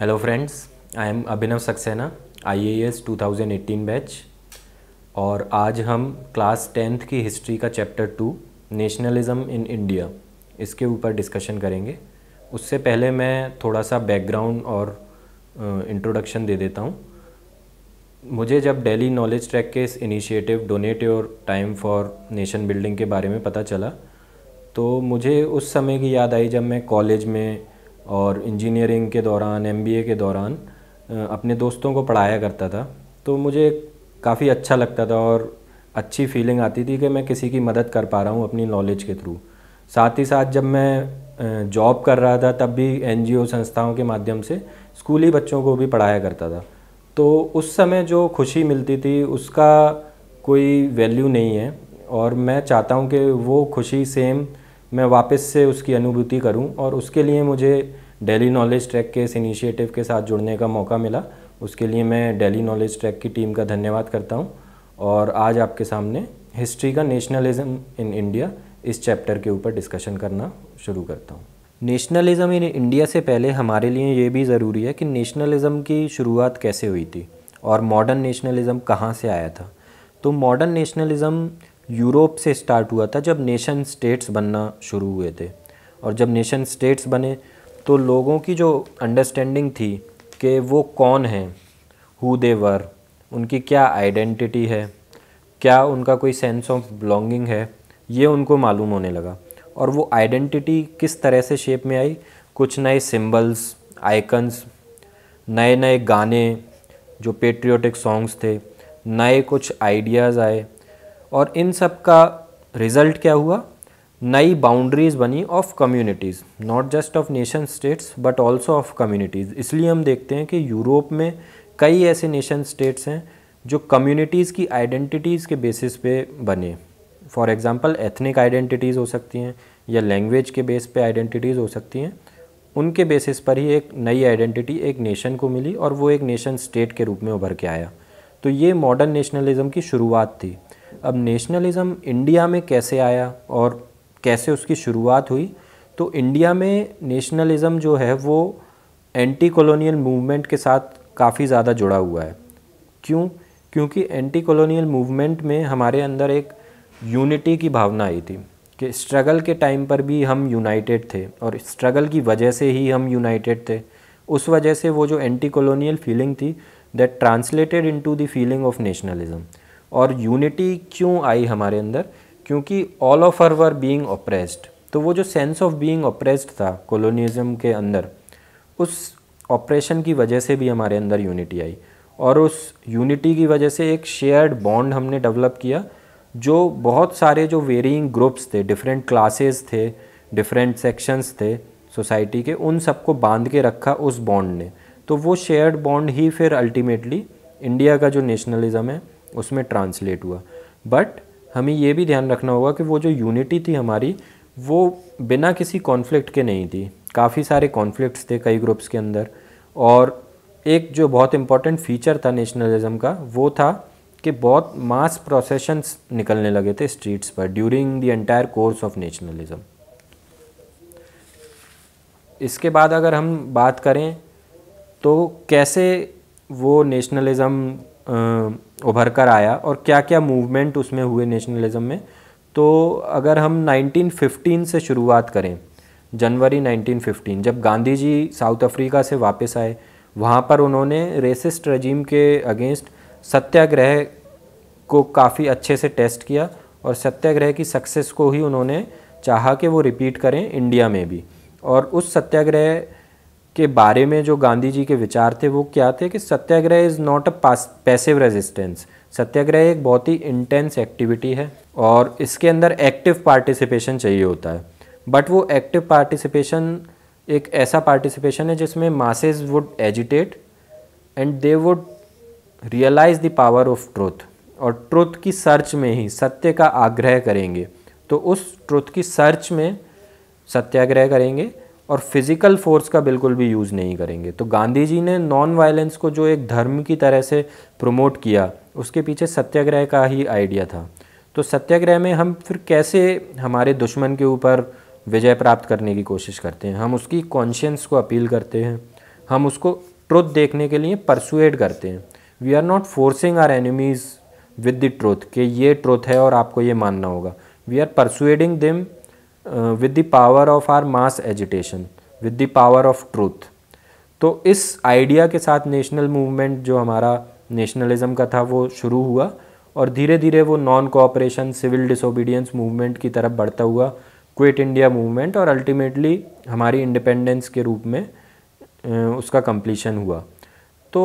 Hello friends I am Abhinav Saxena IAS 2018 batch और आज हम क्लास टेंथ की हिस्ट्री का chapter two nationalism in India इसके ऊपर डिस्कशन करेंगे उससे पहले मैं थोड़ा सा बैकग्राउंड और इंट्रोडक्शन दे देता हूँ मुझे जब डेली नॉलेज ट्रैक के इस initiative donate your time for nation building के बारे में पता चला तो मुझे उस समय की याद आई जब मैं कॉलेज में और इंजीनियरिंग के दौरान एम के दौरान अपने दोस्तों को पढ़ाया करता था तो मुझे काफ़ी अच्छा लगता था और अच्छी फीलिंग आती थी कि मैं किसी की मदद कर पा रहा हूँ अपनी नॉलेज के थ्रू साथ ही साथ जब मैं जॉब कर रहा था तब भी एनजीओ संस्थाओं के माध्यम से स्कूली बच्चों को भी पढ़ाया करता था तो उस समय जो खुशी मिलती थी उसका कोई वैल्यू नहीं है और मैं चाहता हूँ कि वो खुशी सेम मैं वापस से उसकी अनुभूति करूं और उसके लिए मुझे डेली नॉलेज ट्रैक के इस इनिशिएटिव के साथ जुड़ने का मौका मिला उसके लिए मैं डेली नॉलेज ट्रैक की टीम का धन्यवाद करता हूँ और आज आपके सामने हिस्ट्री का नेशनलिज्म इन इंडिया इस चैप्टर के ऊपर डिस्कशन करना शुरू करता हूँ नेशनलिज़म इन इंडिया से पहले हमारे लिए ये भी ज़रूरी है कि नेशनलिज़म की शुरुआत कैसे हुई थी और मॉडर्न नेशनलिज़म कहाँ से आया था तो मॉडर्न नेशनलिज़म यूरोप से स्टार्ट हुआ था जब नेशन स्टेट्स बनना शुरू हुए थे और जब नेशन स्टेट्स बने तो लोगों की जो अंडरस्टैंडिंग थी कि वो कौन हैं हु दे वर उनकी क्या आइडेंटिटी है क्या उनका कोई सेंस ऑफ बिलोंगिंग है ये उनको मालूम होने लगा और वो आइडेंटिटी किस तरह से शेप में आई कुछ नए सिंबल्स आइकन्स नए नए गाने जो पेट्रियोटिक सॉन्ग्स थे नए कुछ आइडियाज़ आए और इन सब का रिज़ल्ट क्या हुआ नई बाउंड्रीज़ बनी of communities not just of nation states but also of communities इसलिए हम देखते हैं कि यूरोप में कई ऐसे नेशन स्टेट्स हैं जो कम्युनिटीज़ की आइडेंटिटीज़ के बेसिस पे बने फॉर एग्ज़ाम्पल एथनिक आइडेंटिटीज़ हो सकती हैं या लैंग्वेज के बेस पे आइडेंटिटीज़ हो सकती हैं उनके बेसिस पर ही एक नई आइडेंटिटी एक नेशन को मिली और वो एक नेशन स्टेट के रूप में उभर के आया तो ये मॉडर्न नेशनलिज़म की शुरुआत थी अब नेशनलिज़म इंडिया में कैसे आया और कैसे उसकी शुरुआत हुई तो इंडिया में नेशनलिज़म जो है वो एंटी कॉलोनियल मूवमेंट के साथ काफ़ी ज़्यादा जुड़ा हुआ है क्यों क्योंकि एंटी कॉलोनियल मूवमेंट में हमारे अंदर एक यूनिटी की भावना आई थी कि स्ट्रगल के टाइम पर भी हम यूनाइटेड थे और स्ट्रगल की वजह से ही हम यूनाइटेड थे उस वजह से वो जो एंटी कॉलोनियल फीलिंग थी that translated into the feeling of nationalism और यूनिटी क्यों आई हमारे अंदर क्योंकि all of our were being oppressed तो वो जो सेंस ऑफ बीइंग ऑप्रेस्ड था कॉलोनीज़म के अंदर उस ऑपरेशन की वजह से भी हमारे अंदर यूनिटी आई और उस यूनिटी की वजह से एक शेयर्ड बॉन्ड हमने डेवलप किया जो बहुत सारे जो वेरिंग ग्रुप्स थे डिफरेंट क्लासेस थे डिफरेंट सेक्शंस थे सोसाइटी के उन सबको बांध के रखा उस बॉन्ड ने तो वो शेयर्ड बॉन्ड ही फिर अल्टीमेटली इंडिया का जो नेशनलिज़म है उसमें ट्रांसलेट हुआ बट हमें ये भी ध्यान रखना होगा कि वो जो यूनिटी थी हमारी वो बिना किसी कॉन्फ्लिक्ट के नहीं थी काफ़ी सारे कॉन्फ्लिक्ट्स थे कई ग्रुप्स के अंदर और एक जो बहुत इम्पॉर्टेंट फीचर था नेशनलिज्म का वो था कि बहुत मास प्रोसेशंस निकलने लगे थे स्ट्रीट्स पर during the entire course of nationalism इसके बाद अगर हम बात करें तो कैसे वो नेशनलिज़म उभर कर आया और क्या क्या मूवमेंट उसमें हुए नेशनलिज़म में तो अगर हम 1915 से शुरुआत करें जनवरी 1915 जब गांधी जी साउथ अफ्रीका से वापस आए वहाँ पर उन्होंने रेसिस्ट रजीम के अगेंस्ट सत्याग्रह को काफ़ी अच्छे से टेस्ट किया और सत्याग्रह की सक्सेस को ही उन्होंने चाहा कि वो रिपीट करें इंडिया में भी और उस सत्याग्रह के बारे में जो गांधी जी के विचार थे वो क्या थे कि satyagraha is not a passive resistance satyagraha एक बहुत ही इंटेंस एक्टिविटी है और इसके अंदर एक्टिव पार्टिसिपेशन चाहिए होता है बट वो एक्टिव पार्टिसिपेशन एक ऐसा पार्टिसिपेशन है जिसमें masses would agitate and they would realize the power of truth और ट्रुथ की सर्च में ही सत्य का आग्रह करेंगे तो उस ट्रुथ की सर्च में सत्याग्रह करेंगे और फिज़िकल फोर्स का बिल्कुल भी यूज़ नहीं करेंगे तो गांधी जी ने नॉन वायलेंस को जो एक धर्म की तरह से प्रमोट किया उसके पीछे सत्याग्रह का ही आइडिया था तो सत्याग्रह में हम फिर कैसे हमारे दुश्मन के ऊपर विजय प्राप्त करने की कोशिश करते हैं हम उसकी कॉन्शियंस को अपील करते हैं हम उसको ट्रुथ देखने के लिए परसुएड करते हैं we are not forcing our enemies with the truth कि ये ट्रुथ है और आपको ये मानना होगा we are persuading them with the power of our mass agitation with the power of truth तो इस आइडिया के साथ नेशनल मूवमेंट जो हमारा नेशनलिज्म का था वो शुरू हुआ और धीरे धीरे वो non cooperation civil disobedience movement की तरफ बढ़ता हुआ क्विट इंडिया मूवमेंट और अल्टीमेटली हमारी इंडिपेंडेंस के रूप में uh, उसका कंप्लीशन हुआ तो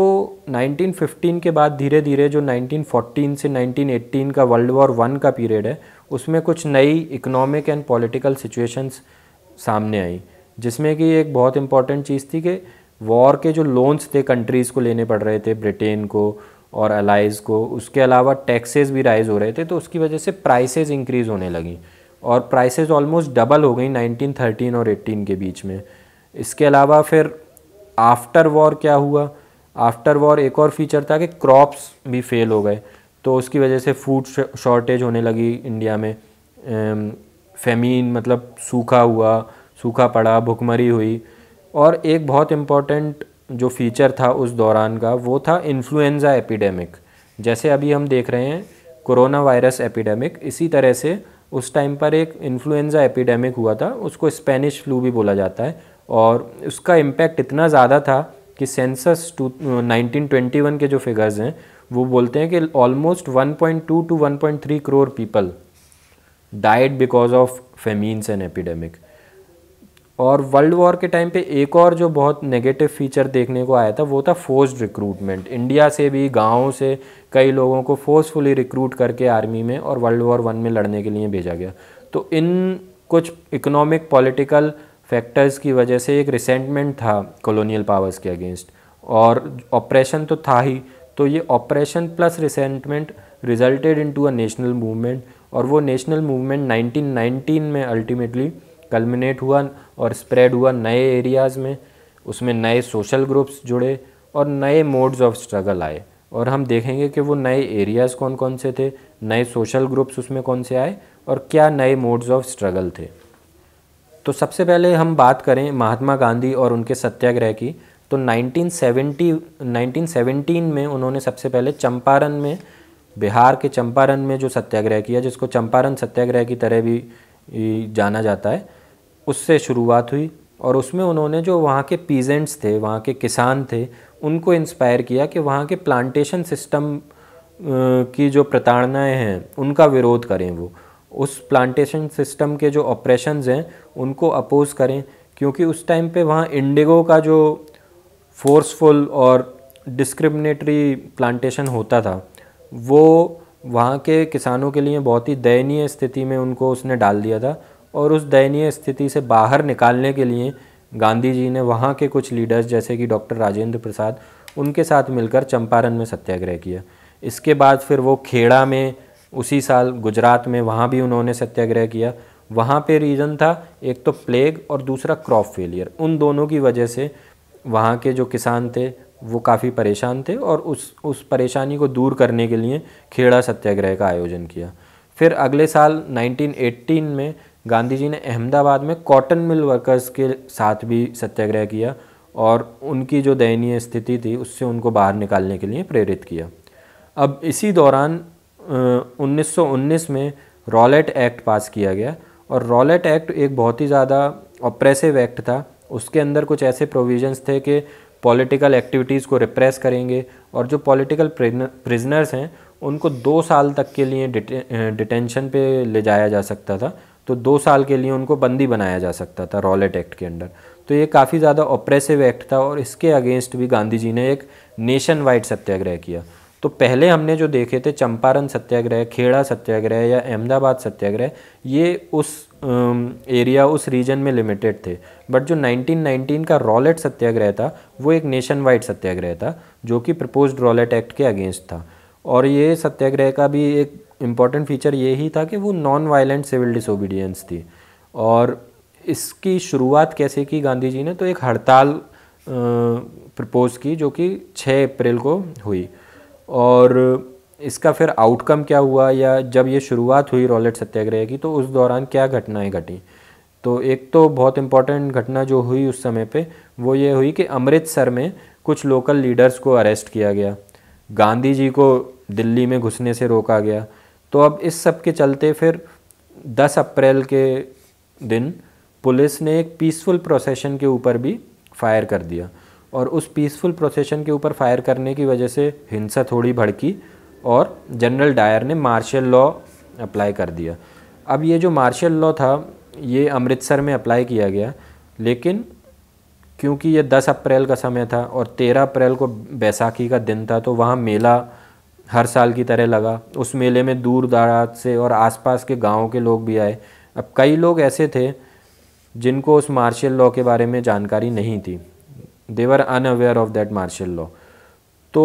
1915 के बाद धीरे धीरे जो 1914 से 1918 का वर्ल्ड वॉर वन का पीरियड है उसमें कुछ नई इकोनॉमिक एंड पॉलिटिकल सिचुएशंस सामने आई जिसमें कि एक बहुत इंपॉर्टेंट चीज़ थी कि वॉर के जो लोन्स थे कंट्रीज़ को लेने पड़ रहे थे ब्रिटेन को और अलाइज को उसके अलावा टैक्सेस भी राइज हो रहे थे तो उसकी वजह से प्राइसेस इंक्रीज़ होने लगी और प्राइसेस ऑलमोस्ट डबल हो गई 1913 और 18 के बीच में इसके अलावा फिर आफ्टर वॉर क्या हुआ आफ्टर वॉर एक और फीचर था कि क्रॉप्स भी फेल हो गए तो उसकी वजह से फूड शॉर्टेज होने लगी इंडिया में फेमीन मतलब सूखा हुआ सूखा पड़ा भुखमरी हुई और एक बहुत इम्पॉर्टेंट जो फीचर था उस दौरान का वो था इन्फ्लुएंज़ा एपिडेमिक जैसे अभी हम देख रहे हैं कोरोना वायरस एपिडेमिक इसी तरह से उस टाइम पर एक इन्फ्लुएंज़ा एपिडेमिक हुआ था उसको स्पेनिश फ्लू भी बोला जाता है और उसका इम्पैक्ट इतना ज़्यादा था कि census to nineteen twenty one के जो फिगर्स हैं वो बोलते हैं कि almost 1.2 to 1.3 crore people died because of famines and epidemic और वर्ल्ड वॉर के टाइम पे एक और जो बहुत नेगेटिव फीचर देखने को आया था वो था फोर्स रिक्रूटमेंट इंडिया से भी गाँव से कई लोगों को फोर्सफुली रिक्रूट करके आर्मी में और वर्ल्ड वॉर वन में लड़ने के लिए भेजा गया तो इन कुछ इकोनॉमिक पॉलिटिकल फैक्टर्स की वजह से एक रिसेंटमेंट था कॉलोनियल पावर्स के अगेंस्ट और ऑपरेशन तो था ही तो ये oppression plus resentment resulted into a national movement और वो नेशनल मूवमेंट 1919 में अल्टीमेटली कलमिनेट हुआ और स्प्रेड हुआ नए एरियाज़ में उसमें नए सोशल ग्रुप्स जुड़े और नए मोड्स ऑफ स्ट्रगल आए और हम देखेंगे कि वो नए एरियाज़ कौन कौन से थे नए सोशल ग्रुप्स उसमें कौन से आए और क्या नए मोड्स ऑफ स्ट्रगल थे तो सबसे पहले हम बात करें महात्मा गांधी और उनके सत्याग्रह की तो 1970 1917 में उन्होंने सबसे पहले चंपारण में बिहार के चंपारण में जो सत्याग्रह किया जिसको चंपारण सत्याग्रह की तरह भी जाना जाता है उससे शुरुआत हुई और उसमें उन्होंने जो वहाँ के पीजेंट्स थे वहाँ के किसान थे उनको इंस्पायर किया कि वहाँ के प्लांटेशन सिस्टम की जो प्रताड़नाएँ हैं उनका विरोध करें वो उस प्लांटेशन सिस्टम के जो ऑपरेशन हैं उनको अपोज़ करें क्योंकि उस टाइम पे वहाँ इंडिगो का जो फोर्सफुल और डिस्क्रिमिनेटरी प्लांटेशन होता था वो वहाँ के किसानों के लिए बहुत ही दयनीय स्थिति में उनको उसने डाल दिया था और उस दयनीय स्थिति से बाहर निकालने के लिए गांधी जी ने वहाँ के कुछ लीडर्स जैसे कि डॉक्टर राजेंद्र प्रसाद उनके साथ मिलकर चंपारण में सत्याग्रह किया इसके बाद फिर वो खेड़ा में उसी साल गुजरात में वहाँ भी उन्होंने सत्याग्रह किया वहाँ पे रीज़न था एक तो प्लेग और दूसरा क्रॉप फेलियर उन दोनों की वजह से वहाँ के जो किसान थे वो काफ़ी परेशान थे और उस उस परेशानी को दूर करने के लिए खेड़ा सत्याग्रह का आयोजन किया फिर अगले साल 1918 में गांधी जी ने अहमदाबाद में कॉटन मिल वर्कर्स के साथ भी सत्याग्रह किया और उनकी जो दयनीय स्थिति थी उससे उनको बाहर निकालने के लिए प्रेरित किया अब इसी दौरान उन्नीस 1919 में रॉलेट एक्ट पास किया गया और रॉलेट एक्ट एक बहुत ही ज़्यादा ऑप्रेसिव एक्ट था उसके अंदर कुछ ऐसे प्रोविजंस थे कि पॉलिटिकल एक्टिविटीज़ को रिप्रेस करेंगे और जो पॉलिटिकल प्रिजनर्स हैं उनको दो साल तक के लिए डिटेंशन पे ले जाया जा सकता था तो दो साल के लिए उनको बंदी बनाया जा सकता था रॉलेट एक्ट के अंदर तो ये काफ़ी ज़्यादा ऑप्रेसिव एक्ट था और इसके अगेंस्ट भी गांधी जी ने एक नेशन वाइड सत्याग्रह किया तो पहले हमने जो देखे थे चंपारण सत्याग्रह खेड़ा सत्याग्रह या अहमदाबाद सत्याग्रह ये उस एरिया उस रीजन में लिमिटेड थे बट जो 1919 का रॉलेट सत्याग्रह था वो एक नेशन वाइड सत्याग्रह था जो कि प्रपोज्ड रॉलेट एक्ट के अगेंस्ट था और ये सत्याग्रह का भी एक इम्पॉर्टेंट फीचर ये ही था कि वो नॉन वायलेंट सिविल डिसोबीडियंस थी और इसकी शुरुआत कैसे की गांधी जी ने तो एक हड़ताल प्रपोज की जो कि 6 अप्रैल को हुई और इसका फिर आउटकम क्या हुआ या जब ये शुरुआत हुई रॉलेट सत्याग्रह की तो उस दौरान क्या घटनाएं घटी तो एक तो बहुत इम्पॉर्टेंट घटना जो हुई उस समय पे वो ये हुई कि अमृतसर में कुछ लोकल लीडर्स को अरेस्ट किया गया गांधी जी को दिल्ली में घुसने से रोका गया तो अब इस सब के चलते फिर 10 अप्रैल के दिन पुलिस ने एक पीसफुल प्रोसेशन के ऊपर भी फायर कर दिया और उस पीसफुल प्रोसेशन के ऊपर फायर करने की वजह से हिंसा थोड़ी भड़की और जनरल डायर ने मार्शल लॉ अप्लाई कर दिया अब ये जो मार्शल लॉ था ये अमृतसर में अप्लाई किया गया लेकिन क्योंकि ये 10 अप्रैल का समय था और 13 अप्रैल को बैसाखी का दिन था तो वहाँ मेला हर साल की तरह लगा उस मेले में दूर दराज से और आसपास के गाँव के लोग भी आए अब कई लोग ऐसे थे जिनको उस मार्शल लॉ के बारे में जानकारी नहीं थी they were unaware of that martial law तो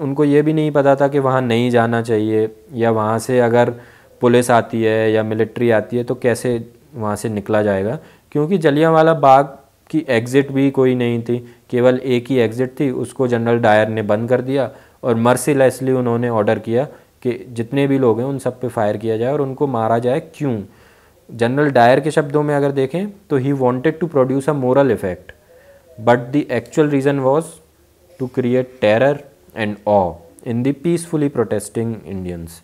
उनको ये भी नहीं पता था कि वहाँ नहीं जाना चाहिए या वहाँ से अगर पुलिस आती है या मिलिट्री आती है तो कैसे वहाँ से निकला जाएगा क्योंकि जलियावाला बाग की एग्ज़िट भी कोई नहीं थी केवल एक ही एग्ज़िट थी उसको जनरल डायर ने बंद कर दिया और मर्सीलेसली उन्होंने ऑर्डर किया कि जितने भी लोग हैं उन सब पे फायर किया जाए और उनको मारा जाए क्यों जनरल डायर के शब्दों में अगर देखें तो he wanted to produce a moral effect but the actual reason was to create terror and awe in the peacefully protesting Indians.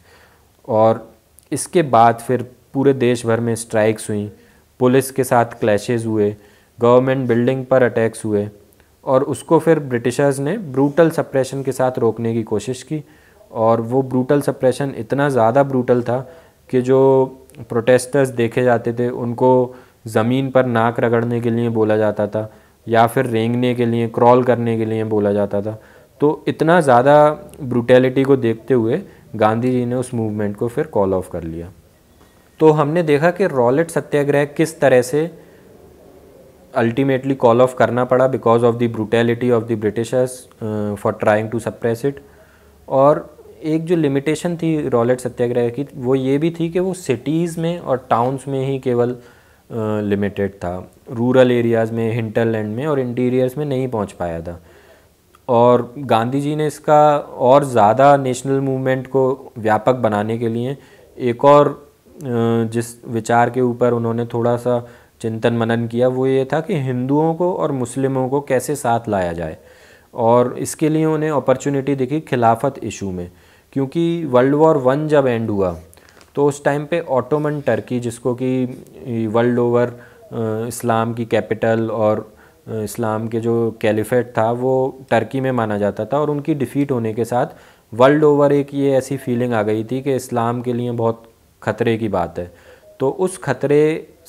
और इसके बाद फिर पूरे देश भर में स्ट्राइक्स हुई पुलिस के साथ क्लैशेज़ हुए गवर्नमेंट बिल्डिंग पर अटैक्स हुए और उसको फिर ब्रिटिशर्स ने ब्रूटल सप्रेशन के साथ रोकने की कोशिश की और वो ब्रूटल सप्रेशन इतना ज़्यादा ब्रूटल था कि जो प्रोटेस्टर्स देखे जाते थे उनको ज़मीन पर नाक रगड़ने के लिए बोला जाता था या फिर रेंगने के लिए क्रॉल करने के लिए बोला जाता था तो इतना ज़्यादा ब्रूटैलिटी को देखते हुए गांधी जी ने उस मूवमेंट को फिर कॉल ऑफ कर लिया तो हमने देखा कि रॉलेट सत्याग्रह किस तरह से अल्टीमेटली कॉल ऑफ करना पड़ा because of the brutality of the Britishers for trying to suppress it और एक जो लिमिटेशन थी रॉलेट सत्याग्रह की वो ये भी थी कि वो सिटीज़ में और टाउन्स में ही केवल लिमिटेड था रूरल एरियाज़ में हिंटरलैंड में और इंटीरियर्स में नहीं पहुंच पाया था और गांधी जी ने इसका और ज़्यादा नेशनल मूवमेंट को व्यापक बनाने के लिए एक और जिस विचार के ऊपर उन्होंने थोड़ा सा चिंतन मनन किया वो ये था कि हिंदुओं को और मुस्लिमों को कैसे साथ लाया जाए और इसके लिए उन्हें अपॉर्चुनिटी दिखी खिलाफत इशू में क्योंकि वर्ल्ड वॉर वन जब एंड हुआ तो उस टाइम पे ऑटोमन टर्की जिसको कि वर्ल्ड ओवर इस्लाम की कैपिटल और इस्लाम के जो कैलिफेट था वो टर्की में माना जाता था और उनकी डिफ़ीट होने के साथ वर्ल्ड ओवर एक ये ऐसी फीलिंग आ गई थी कि इस्लाम के लिए बहुत ख़तरे की बात है तो उस ख़तरे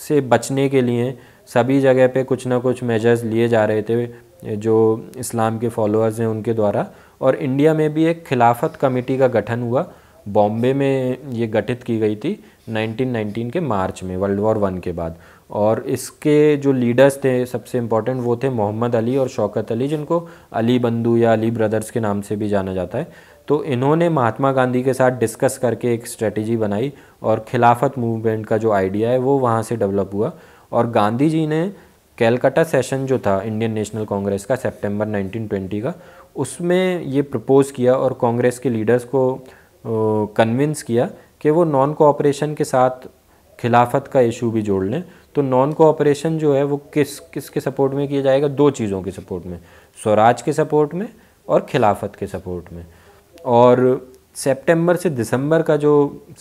से बचने के लिए सभी जगह पे कुछ ना कुछ मेजर्स लिए जा रहे थे जो इस्लाम के फॉलोअर्स हैं उनके द्वारा और इंडिया में भी एक खिलाफत कमेटी का गठन हुआ बॉम्बे में ये गठित की गई थी 1919 के मार्च में वर्ल्ड वॉर वन के बाद और इसके जो लीडर्स थे सबसे इम्पोर्टेंट वो थे मोहम्मद अली और शौकत अली जिनको अली बंधु या अली ब्रदर्स के नाम से भी जाना जाता है तो इन्होंने महात्मा गांधी के साथ डिस्कस करके एक स्ट्रेटजी बनाई और खिलाफत मूवमेंट का जो आइडिया है वो वहाँ से डेवलप हुआ और गांधी जी ने कैलकाटा सेशन जो था इंडियन नेशनल कांग्रेस का सेप्टेम्बर नाइनटीन का उसमें ये प्रपोज़ किया और कांग्रेस के लीडर्स को कन्विंस किया कि वो नॉन कोऑपरेशन के साथ खिलाफत का इशू भी जोड़ लें तो नॉन कोऑपरेशन जो है वो किस किस के सपोर्ट में किया जाएगा दो चीज़ों के सपोर्ट में स्वराज के सपोर्ट में और खिलाफत के सपोर्ट में और सितंबर से दिसंबर का जो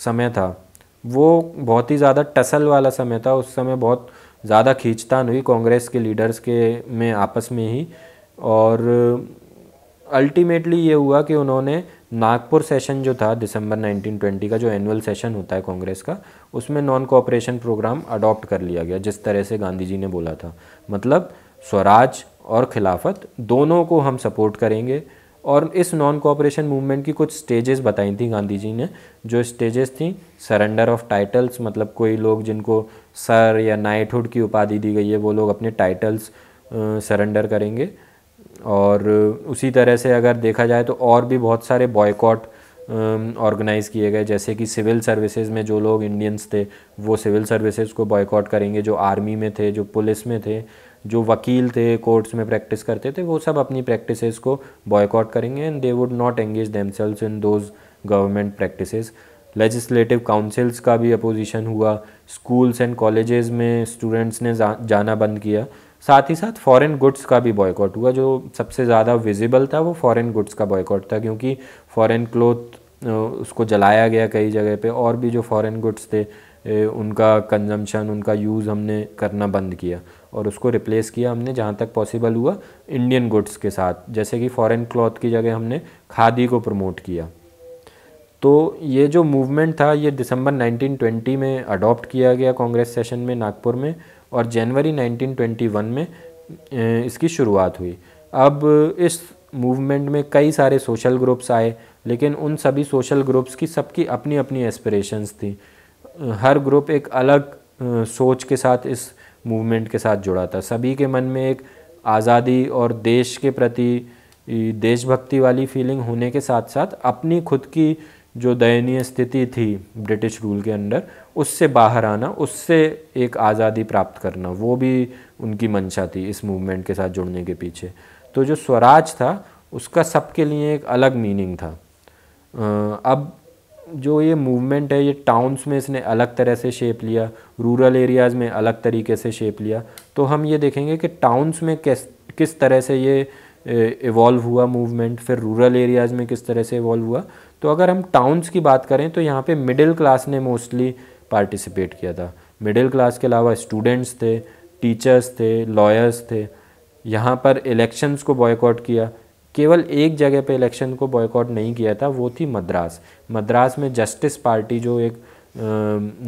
समय था वो बहुत ही ज़्यादा टसल वाला समय था उस समय बहुत ज़्यादा खींचतान हुई कांग्रेस के लीडर्स के में आपस में ही और अल्टीमेटली ये हुआ कि उन्होंने नागपुर सेशन जो था दिसंबर 1920 का जो एनुअल सेशन होता है कांग्रेस का उसमें नॉन कोऑपरेशन प्रोग्राम अडॉप्ट कर लिया गया जिस तरह से गांधी जी ने बोला था मतलब स्वराज और खिलाफत दोनों को हम सपोर्ट करेंगे और इस नॉन कोऑपरेशन मूवमेंट की कुछ स्टेजेस बताई थी गांधी जी ने जो स्टेजेस थी सरेंडर ऑफ टाइटल्स मतलब कोई लोग जिनको सर या नाइटहुड की उपाधि दी गई है वो लोग अपने टाइटल्स सरेंडर करेंगे और उसी तरह से अगर देखा जाए तो और भी बहुत सारे बॉयकॉट ऑर्गेनाइज़ um, किए गए जैसे कि सिविल सर्विसेज में जो लोग इंडियंस थे वो सिविल सर्विसेज को बॉयकॉट करेंगे जो आर्मी में थे जो पुलिस में थे जो वकील थे कोर्ट्स में प्रैक्टिस करते थे वो सब अपनी प्रैक्टिसेस को बॉयकॉट करेंगे and they would not engage themselves in those government practices legislative councils का भी अपोजिशन हुआ स्कूल्स एंड कॉलेजेस में स्टूडेंट्स ने जा, जाना बंद किया साथ ही साथ फॉरेन गुड्स का भी बॉयकॉट हुआ जो सबसे ज़्यादा विजिबल था वो फॉरेन गुड्स का बॉयकॉट था क्योंकि फॉरेन क्लोथ उसको जलाया गया कई जगह पे और भी जो फॉरेन गुड्स थे उनका कंजम्पशन उनका यूज़ हमने करना बंद किया और उसको रिप्लेस किया हमने जहाँ तक पॉसिबल हुआ इंडियन गुड्स के साथ जैसे कि फॉरेन क्लॉथ की जगह हमने खादी को प्रमोट किया तो ये जो मूवमेंट था ये दिसंबर 1920 में अडॉप्ट किया गया कांग्रेस सेशन में नागपुर में और जनवरी 1921 में इसकी शुरुआत हुई अब इस मूवमेंट में कई सारे सोशल ग्रुप्स आए लेकिन उन सभी सोशल ग्रुप्स की सबकी अपनी अपनी एस्पिरेशंस थी हर ग्रुप एक अलग सोच के साथ इस मूवमेंट के साथ जुड़ा था सभी के मन में एक आज़ादी और देश के प्रति देशभक्ति वाली फीलिंग होने के साथ साथ अपनी खुद की जो दयनीय स्थिति थी ब्रिटिश रूल के अंडर उससे बाहर आना उससे एक आज़ादी प्राप्त करना वो भी उनकी मंशा थी इस मूवमेंट के साथ जुड़ने के पीछे तो जो स्वराज था उसका सबके लिए एक अलग मीनिंग था अब जो ये मूवमेंट है ये टाउन्स में इसने अलग तरह से शेप लिया रूरल एरियाज़ में अलग तरीके से शेप लिया तो हम ये देखेंगे कि टाउन्स में किस किस तरह से ये इवॉल्व हुआ मूवमेंट फिर रूरल एरियाज़ में किस तरह से इवॉल्व हुआ तो अगर हम टाउन्स की बात करें तो यहाँ पे मिडिल क्लास ने मोस्टली पार्टिसिपेट किया था मिडिल क्लास के अलावा स्टूडेंट्स थे टीचर्स थे लॉयर्स थे यहाँ पर इलेक्शंस को बॉयकॉट किया केवल एक जगह पे इलेक्शन को बॉयकॉट नहीं किया था वो थी मद्रास मद्रास में जस्टिस पार्टी जो एक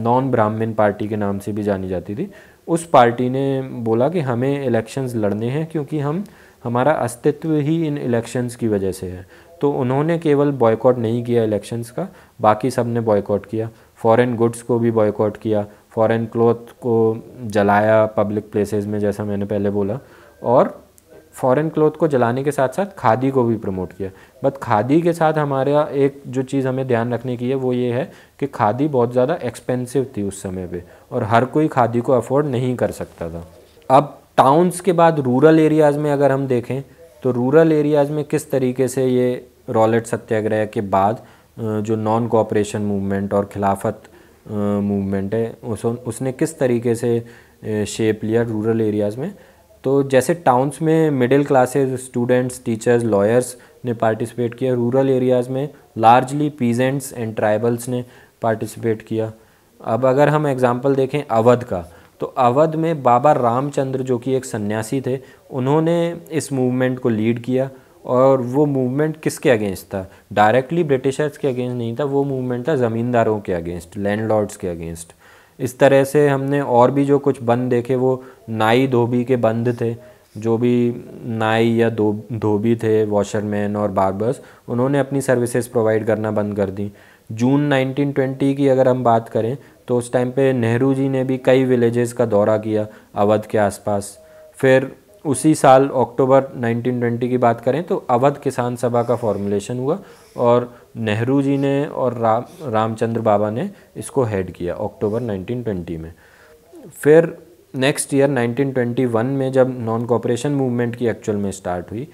नॉन ब्राह्मण पार्टी के नाम से भी जानी जाती थी उस पार्टी ने बोला कि हमें इलेक्शंस लड़ने हैं क्योंकि हम हमारा अस्तित्व ही इन इलेक्शंस की वजह से है तो उन्होंने केवल बॉयकॉट नहीं किया इलेक्शंस का बाकी सब ने बॉयकॉट किया फॉरेन गुड्स को भी बॉयकॉट किया फॉरेन क्लोथ को जलाया पब्लिक प्लेसेस में जैसा मैंने पहले बोला और फॉरेन क्लोथ को जलाने के साथ साथ खादी को भी प्रमोट किया बट खादी के साथ हमारा एक जो चीज़ हमें ध्यान रखने की है वो ये है कि खादी बहुत ज़्यादा एक्सपेंसिव थी उस समय पे और हर कोई खादी को अफोर्ड नहीं कर सकता था अब टाउन्स के बाद रूरल एरियाज़ में अगर हम देखें तो रूरल एरियाज़ में किस तरीके से ये रॉलेट सत्याग्रह के बाद जो नॉन कोऑपरेशन मूवमेंट और खिलाफत मूवमेंट है उस उसने किस तरीके से शेप लिया रूरल एरियाज़ में तो जैसे टाउन्स में middle classes students teachers lawyers ने पार्टिसिपेट किया रूरल एरियाज़ में लार्जली पीजेंट्स एंड ट्राइबल्स ने पार्टिसिपेट किया अब अगर हम एग्ज़ाम्पल देखें अवध का तो अवध में बाबा रामचंद्र जो कि एक सन्यासी थे उन्होंने इस मूवमेंट को लीड किया और वो मूवमेंट किसके अगेंस्ट था डायरेक्टली ब्रिटिशर्स के अगेंस्ट नहीं था वो मूवमेंट था ज़मींदारों के अगेंस्ट लैंडलॉर्ड्स के अगेंस्ट इस तरह से हमने और भी जो कुछ बंद देखे वो नाई धोबी के बंद थे जो भी नाई या दो धोबी थे वॉशरमैन और बार्बर्स उन्होंने अपनी सर्विसेज प्रोवाइड करना बंद कर दी जून 1920 की अगर हम बात करें तो उस टाइम पे नेहरू जी ने भी कई विलेजेस का दौरा किया अवध के आसपास फिर उसी साल अक्टूबर 1920 की बात करें तो अवध किसान सभा का फॉर्मुलेशन हुआ और नेहरू जी ने और राम रामचंद्र बाबा ने इसको हेड किया अक्टूबर 1920 में फिर नेक्स्ट ईयर 1921 में जब नॉन कॉपरेशन मूवमेंट की एक्चुअल में स्टार्ट हुई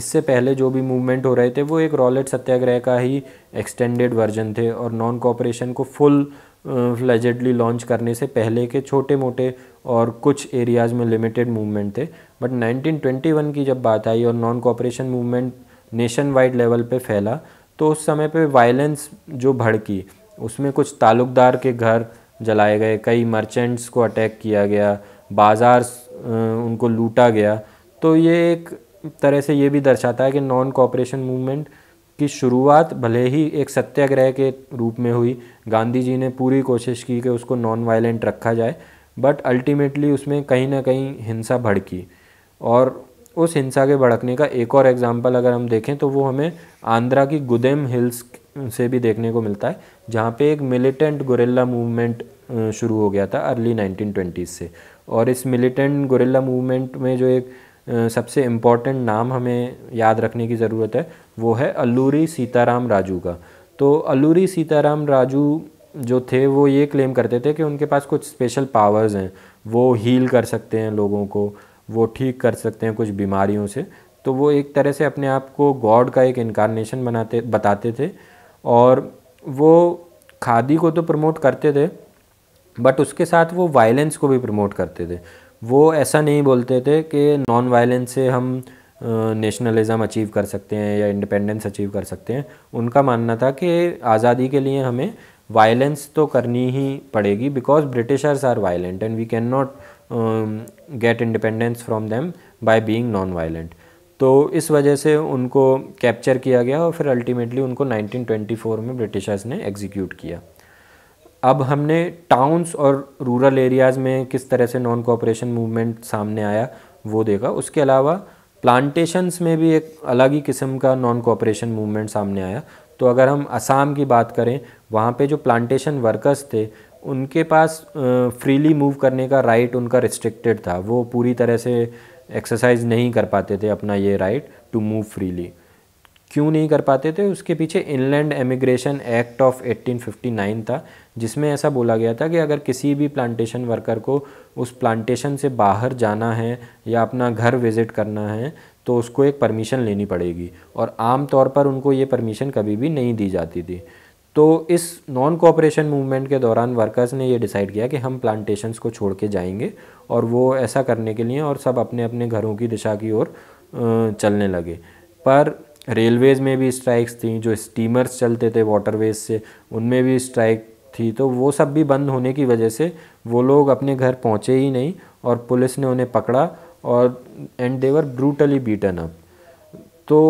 इससे पहले जो भी मूवमेंट हो रहे थे वो एक रॉलेट सत्याग्रह का ही एक्सटेंडेड वर्जन थे और नॉन कॉपरेशन को फुल फ्लैजली लॉन्च करने से पहले के छोटे मोटे और कुछ एरियाज़ में लिमिटेड मूवमेंट थे बट 1921 की जब बात आई और non cooperation movement nationwide level पे फैला तो उस समय पे वायलेंस जो भड़की उसमें कुछ ताल्लुकदार के घर जलाए गए कई मर्चेंट्स को अटैक किया गया बाज़ार उनको लूटा गया तो ये एक तरह से ये भी दर्शाता है कि नॉन कॉपरेशन मूवमेंट की शुरुआत भले ही एक सत्याग्रह के रूप में हुई गांधी जी ने पूरी कोशिश की कि उसको नॉन वायलेंट रखा जाए बट अल्टीमेटली उसमें कहीं ना कहीं हिंसा भड़की और उस हिंसा के भड़कने का एक और एग्ज़ाम्पल अगर हम देखें तो वो हमें आंध्रा की गुदेम हिल्स से भी देखने को मिलता है जहाँ पे एक मिलिटेंट गुरिल्ला मूवमेंट शुरू हो गया था अर्ली नाइनटीन से और इस मिलिटेंट गुरिल्ला मूवमेंट में जो एक सबसे इम्पॉर्टेंट नाम हमें याद रखने की ज़रूरत है वो है अल्लूरी सीताराम राजू का तो अल्लूरी सीताराम राजू जो थे वो ये क्लेम करते थे कि उनके पास कुछ स्पेशल पावर्स हैं वो हील कर सकते हैं लोगों को वो ठीक कर सकते हैं कुछ बीमारियों से तो वो एक तरह से अपने आप को गॉड का एक इनकारनेशन बनाते बताते थे और वो खादी को तो प्रमोट करते थे बट उसके साथ वो वायलेंस को भी प्रमोट करते थे वो ऐसा नहीं बोलते थे कि नॉन वायलेंस से हम नेशनलिज़म अचीव कर सकते हैं या इंडिपेंडेंस अचीव कर सकते हैं उनका मानना था कि आज़ादी के लिए हमें वायलेंस तो करनी ही पड़ेगी because Britishers are violent and we can not get independence from them by being non violent तो इस वजह से उनको कैप्चर किया गया और फिर अल्टीमेटली उनको 1924 में ब्रिटिशर्स ने एग्जीक्यूट किया अब हमने टाउन्स और रूरल एरियाज़ में किस तरह से नॉन कोऑपरेशन मूवमेंट सामने आया वो देखा उसके अलावा प्लांटेशंस में भी एक अलग ही किस्म का नॉन कोऑपरेशन मूवमेंट सामने आया तो अगर हम असम की बात करें वहाँ पे जो प्लांटेशन वर्कर्स थे उनके पास फ्रीली मूव करने का राइट उनका रिस्ट्रिक्टेड था वो पूरी तरह से एक्सरसाइज नहीं कर पाते थे अपना ये राइट टू मूव फ्रीली क्यों नहीं कर पाते थे उसके पीछे इनलैंड एमिग्रेशन एक्ट ऑफ 1859 था जिसमें ऐसा बोला गया था कि अगर किसी भी प्लांटेशन वर्कर को उस प्लांटेशन से बाहर जाना है या अपना घर विज़िट करना है तो उसको एक परमिशन लेनी पड़ेगी और आम तौर पर उनको ये परमिशन कभी भी नहीं दी जाती थी तो इस नॉन कोऑपरेशन मूवमेंट के दौरान वर्कर्स ने ये डिसाइड किया कि हम प्लांटेशंस को छोड़ के जाएंगे और वो ऐसा करने के लिए और सब अपने अपने घरों की दिशा की ओर चलने लगे पर रेलवेज़ में भी स्ट्राइक्स थी जो स्टीमर्स चलते थे वाटरवेज से उनमें भी स्ट्राइक थी तो वो सब भी बंद होने की वजह से वो लोग अपने घर पहुँचे ही नहीं और पुलिस ने उन्हें पकड़ा और and they were brutally beaten up तो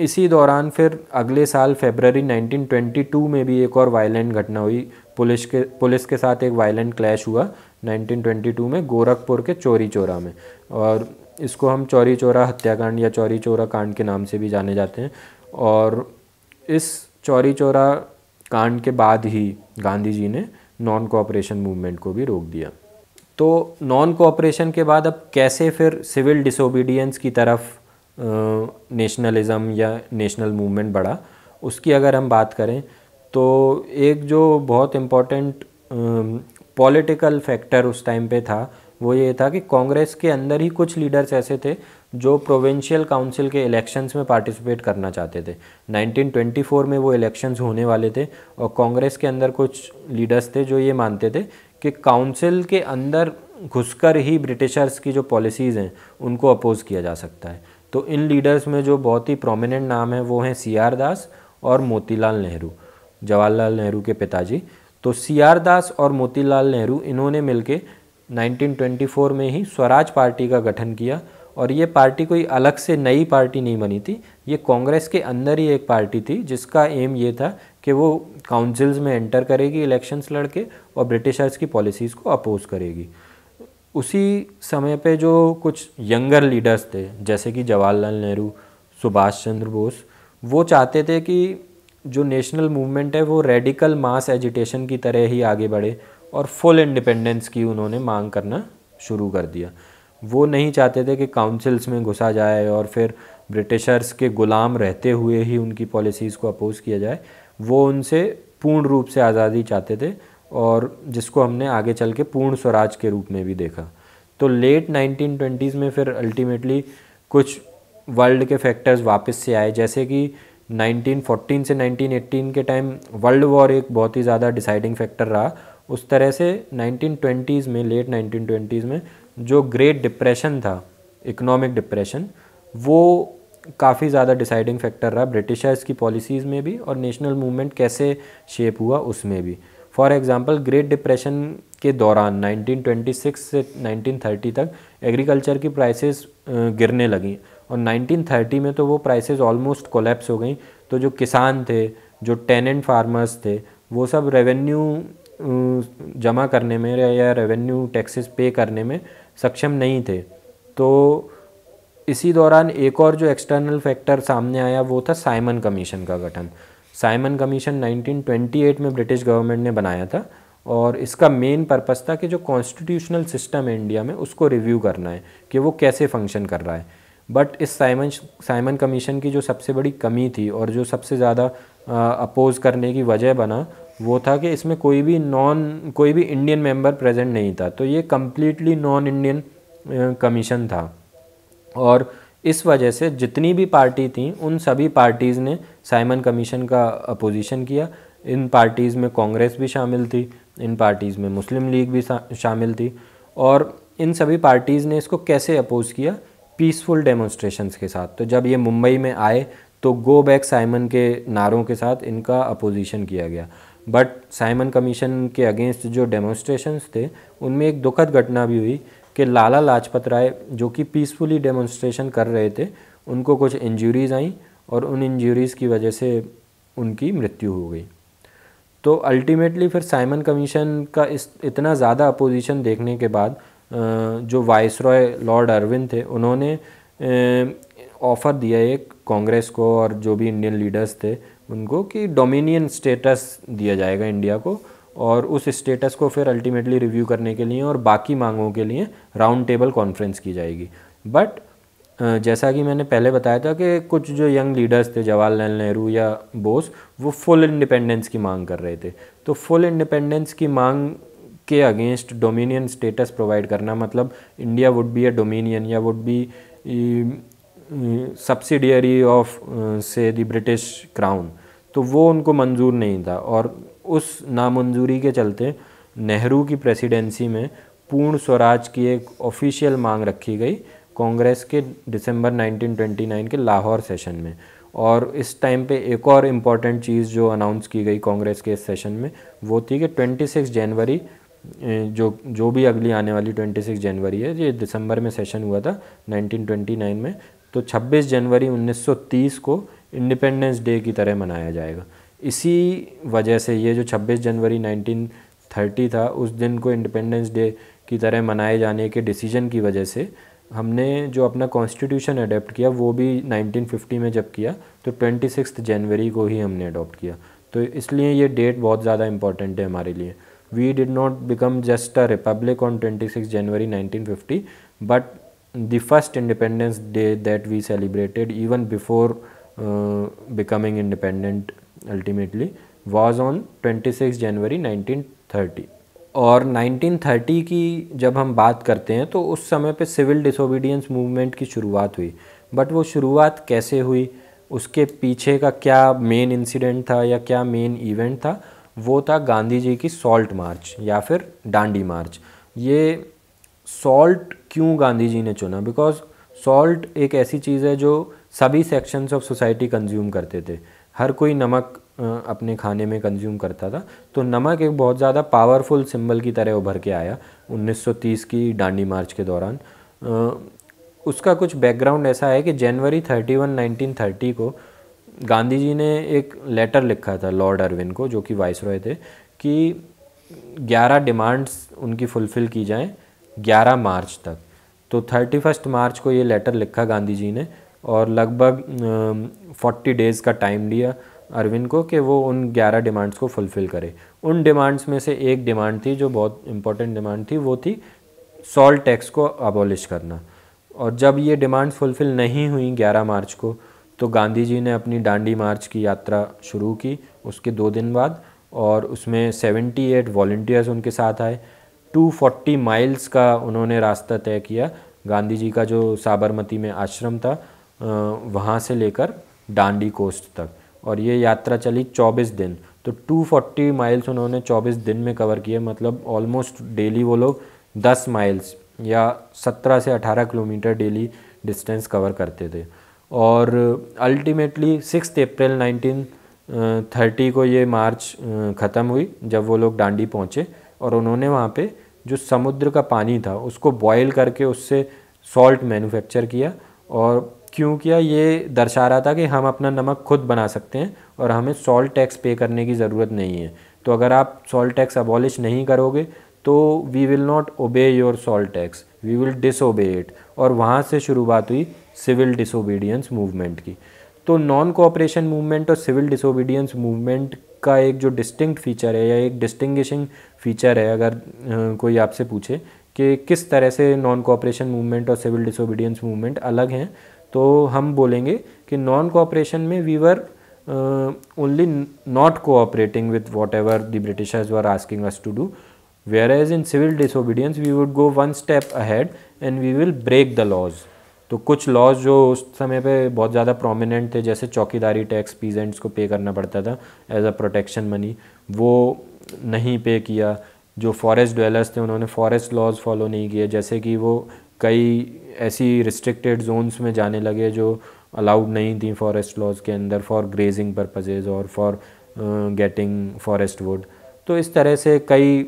इसी दौरान फिर अगले साल फेबररी 1922 में भी एक और वायलेंट घटना हुई पुलिस के पुलिस के साथ एक वायलेंट क्लैश हुआ 1922 में गोरखपुर के चोरी चोरा में और इसको हम चौरी चौरा हत्याकांड या चौरी चौरा कांड के नाम से भी जाने जाते हैं और इस चौरी चौरा कांड के बाद ही गांधी जी ने नॉन कोऑपरेशन मूवमेंट को भी रोक दिया तो नॉन कोऑपरेशन के बाद अब कैसे फिर सिविल डिसोबीडियंस की तरफ नेशनलिज़म या नेशनल मूवमेंट बढ़ा उसकी अगर हम बात करें तो एक जो बहुत इम्पोर्टेंट पॉलिटिकल फैक्टर उस टाइम पे था वो ये था कि कांग्रेस के अंदर ही कुछ लीडर्स ऐसे थे जो प्रोविंशियल काउंसिल के इलेक्शंस में पार्टिसिपेट करना चाहते थे 1924 में वो इलेक्शंस होने वाले थे और कांग्रेस के अंदर कुछ लीडर्स थे जो ये मानते थे कि काउंसिल के अंदर घुसकर ही ब्रिटिशर्स की जो पॉलिसीज़ हैं उनको अपोज़ किया जा सकता है तो इन लीडर्स में जो बहुत ही प्रोमिनेंट नाम है वो हैं सी आर दास और मोतीलाल नेहरू जवाहरलाल नेहरू के पिताजी तो सी आर दास और मोतीलाल नेहरू इन्होंने मिलकर 1924 में ही स्वराज पार्टी का गठन किया और ये पार्टी कोई अलग से नई पार्टी नहीं बनी थी ये कांग्रेस के अंदर ही एक पार्टी थी जिसका एम ये था कि वो काउंसिल्स में एंटर करेगी इलेक्शंस लड़के और ब्रिटिशर्स की पॉलिसीज़ को अपोज करेगी उसी समय पे जो कुछ यंगर लीडर्स थे जैसे कि जवाहरलाल नेहरू सुभाष चंद्र बोस वो चाहते थे कि जो नेशनल मूवमेंट है वो रेडिकल मास एजिटेशन की तरह ही आगे बढ़े और फुल इंडिपेंडेंस की उन्होंने मांग करना शुरू कर दिया वो नहीं चाहते थे कि काउंसिल्स में घुसा जाए और फिर ब्रिटिशर्स के ग़ुलाम रहते हुए ही उनकी पॉलिसीज़ को अपोज़ किया जाए वो उनसे पूर्ण रूप से आज़ादी चाहते थे और जिसको हमने आगे चल के पूर्ण स्वराज के रूप में भी देखा तो लेट ट्वेंटीज़ में फिर अल्टीमेटली कुछ वर्ल्ड के फैक्टर्स वापस से आए जैसे कि 1914 से 1918 के टाइम वर्ल्ड वॉर एक बहुत ही ज़्यादा डिसाइडिंग फैक्टर रहा उस तरह से 1920s में लेट 1920s में जो ग्रेट डिप्रेशन था इकोनॉमिक डिप्रेशन वो काफ़ी ज़्यादा डिसाइडिंग फैक्टर रहा ब्रिटिशर्स की पॉलिसीज़ में भी और नेशनल मूवमेंट कैसे शेप हुआ उसमें भी फॉर एग्ज़ाम्पल ग्रेट डिप्रेशन के दौरान 1926 से 1930 तक एग्रीकल्चर की प्राइसेस गिरने लगी और 1930 में तो वो प्राइसेस ऑलमोस्ट कोलेप्स हो गई तो जो किसान थे जो टेनेंट फार्मर्स थे वो सब रेवेन्यू जमा करने में या रेवेन्यू टैक्सेस पे करने में सक्षम नहीं थे तो इसी दौरान एक और जो एक्सटर्नल फैक्टर सामने आया वो था साइमन कमीशन का गठन साइमन कमीशन 1928 में ब्रिटिश गवर्नमेंट ने बनाया था और इसका मेन पर्पज़ था कि जो कॉन्स्टिट्यूशनल सिस्टम है इंडिया में उसको रिव्यू करना है कि वो कैसे फंक्शन कर रहा है बट इस साइमन साइमन कमीशन की जो सबसे बड़ी कमी थी और जो सबसे ज़्यादा अपोज़ करने की वजह बना वो था कि इसमें कोई भी नॉन कोई भी इंडियन मेंबर प्रेजेंट नहीं था तो ये कम्प्लीटली नॉन इंडियन कमीशन था और इस वजह से जितनी भी पार्टी थी उन सभी पार्टीज़ ने साइमन कमीशन का अपोजिशन किया इन पार्टीज़ में कांग्रेस भी शामिल थी इन पार्टीज़ में मुस्लिम लीग भी शामिल थी और इन सभी पार्टीज़ ने इसको कैसे अपोज़ किया पीसफुल डेमोन्स्ट्रेशंस के साथ तो जब ये मुंबई में आए तो गो बैक साइमन के नारों के साथ इनका अपोजिशन किया गया बट साइमन कमीशन के अगेंस्ट जो डेमोन्स्ट्रेशंस थे उनमें एक दुखद घटना भी हुई कि लाला लाजपत राय जो कि पीसफुली डेमोन्स्ट्रेशन कर रहे थे उनको कुछ इंजरीज़ आई और उन इंजरीज़ की वजह से उनकी मृत्यु हो गई तो अल्टीमेटली फिर साइमन कमीशन का इस इतना ज़्यादा अपोजिशन देखने के बाद जो वाइस रॉय लॉर्ड अरविंद थे उन्होंने ऑफ़र दिया एक कांग्रेस को और जो भी इंडियन लीडर्स थे उनको कि डोमिनियन स्टेटस दिया जाएगा इंडिया को और उस स्टेटस को फिर अल्टीमेटली रिव्यू करने के लिए और बाकी मांगों के लिए राउंड टेबल कॉन्फ्रेंस की जाएगी बट जैसा कि मैंने पहले बताया था कि कुछ जो यंग लीडर्स थे जवाहरलाल नेहरू या बोस वो फुल इंडिपेंडेंस की मांग कर रहे थे तो फुल इंडिपेंडेंस की मांग के अगेंस्ट डोमिनियन स्टेटस प्रोवाइड करना मतलब India would be a dominion या वुड बी सब्सिडियरी ऑफ से द ब्रिटिश क्राउन तो वो उनको मंजूर नहीं था और उस नामंजूरी के चलते नेहरू की प्रेसिडेंसी में पूर्ण स्वराज की एक ऑफिशियल मांग रखी गई कांग्रेस के दिसंबर 1929 के लाहौर सेशन में और इस टाइम पे एक और इम्पॉर्टेंट चीज़ जो अनाउंस की गई कांग्रेस के इस सेशन में वो थी कि 26 जनवरी जो जो भी अगली आने वाली 26 जनवरी है ये दिसंबर में सेशन हुआ था 1929 में तो 26 जनवरी 1930 को इंडिपेंडेंस डे की तरह मनाया जाएगा इसी वजह से ये जो 26 जनवरी 1930 था उस दिन को इंडिपेंडेंस डे की तरह मनाए जाने के डिसीजन की वजह से हमने जो अपना कॉन्स्टिट्यूशन अडेप्ट किया वो भी 1950 में जब किया तो ट्वेंटी जनवरी को ही हमने अडोप्ट किया तो इसलिए ये डेट बहुत ज़्यादा इंपॉर्टेंट है हमारे लिए we did not become just a republic on 26 January 1950 but the first independence day that we celebrated even before Uh, becoming independent ultimately was on 26 January 1930 और 1930 की जब हम बात करते हैं तो उस समय पे सिविल डिसोबीडियंस मूवमेंट की शुरुआत हुई बट वो शुरुआत कैसे हुई उसके पीछे का क्या मेन इंसिडेंट था या क्या मेन इवेंट था वो था गांधी जी की सॉल्ट मार्च या फिर डांडी मार्च ये सॉल्ट क्यों गांधी जी ने चुना बिकॉज सॉल्ट एक ऐसी चीज़ है जो सभी सेक्शंस ऑफ सोसाइटी कंज्यूम करते थे हर कोई नमक अपने खाने में कंज्यूम करता था तो नमक एक बहुत ज़्यादा पावरफुल सिंबल की तरह उभर के आया 1930 की डांडी मार्च के दौरान उसका कुछ बैकग्राउंड ऐसा है कि जनवरी 31 1930 को गांधी जी ने एक लेटर लिखा था लॉर्ड अरविंद को जो कि वाइस रॉय थे कि 11 डिमांड्स उनकी फुलफ़िल की जाएं 11 मार्च तक तो थर्टी फर्स्ट मार्च को ये लेटर लिखा गांधी जी ने और लगभग फोर्टी डेज़ का टाइम दिया अरविंद को कि वो उन ग्यारह डिमांड्स को फुलफ़िल करे उन डिमांड्स में से एक डिमांड थी जो बहुत इंपॉर्टेंट डिमांड थी वो थी सॉल्ट टैक्स को अबॉलिश करना और जब ये डिमांड्स फुलफ़िल नहीं हुई ग्यारह मार्च को तो गांधी जी ने अपनी डांडी मार्च की यात्रा शुरू की उसके दो दिन बाद और उसमें 78 एट वॉल्टियर्स उनके साथ आए 240 माइल्स का उन्होंने रास्ता तय किया गांधी जी का जो साबरमती में आश्रम था वहाँ से लेकर डांडी कोस्ट तक और ये यात्रा चली 24 दिन तो 240 माइल्स उन्होंने 24 दिन में कवर किए मतलब ऑलमोस्ट डेली वो लोग 10 माइल्स या 17 से 18 किलोमीटर डेली डिस्टेंस कवर करते थे और अल्टीमेटली सिक्स अप्रैल 1930 को ये मार्च ख़त्म हुई जब वो लोग डांडी पहुँचे और उन्होंने वहाँ पे जो समुद्र का पानी था उसको बॉयल करके उससे सॉल्ट मैन्युफैक्चर किया और क्यों किया ये दर्शा रहा था कि हम अपना नमक खुद बना सकते हैं और हमें सॉल्ट टैक्स पे करने की ज़रूरत नहीं है तो अगर आप सॉल्ट टैक्स अबॉलिश नहीं करोगे तो we will not obey your salt tax we will disobey it और वहाँ से शुरुआत हुई सिविल डिसोबीडियंस मूवमेंट की तो नॉन कोऑपरेशन मूवमेंट और सिविल डिसोबीडियंस मूवमेंट का एक जो डिस्टिंक्ट फीचर है या एक डिस्टिंग्विशिंग फीचर है अगर कोई आपसे पूछे कि किस तरह से नॉन कोऑपरेशन मूवमेंट और सिविल डिसोबीडियंस मूवमेंट अलग हैं तो हम बोलेंगे कि नॉन कोऑपरेशन में we were only not cooperating with whatever the Britishers were asking us to do whereas in civil disobedience we would go one step ahead and we will break the laws तो कुछ laws जो उस समय पे बहुत ज़्यादा prominent थे जैसे चौकीदारी टैक्स पीजेंट्स को पे करना पड़ता था एज अ प्रोटेक्शन मनी वो नहीं पे किया जो फॉरेस्ट ड्वेलर्स थे उन्होंने फॉरेस्ट लॉज फॉलो नहीं किए जैसे कि वो कई ऐसी रिस्ट्रिक्टेड जोन्स में जाने लगे जो अलाउड नहीं थी फॉरेस्ट लॉज के अंदर फॉर ग्रेजिंग परपजेज और फॉर गेटिंग फॉरेस्ट वुड तो इस तरह से कई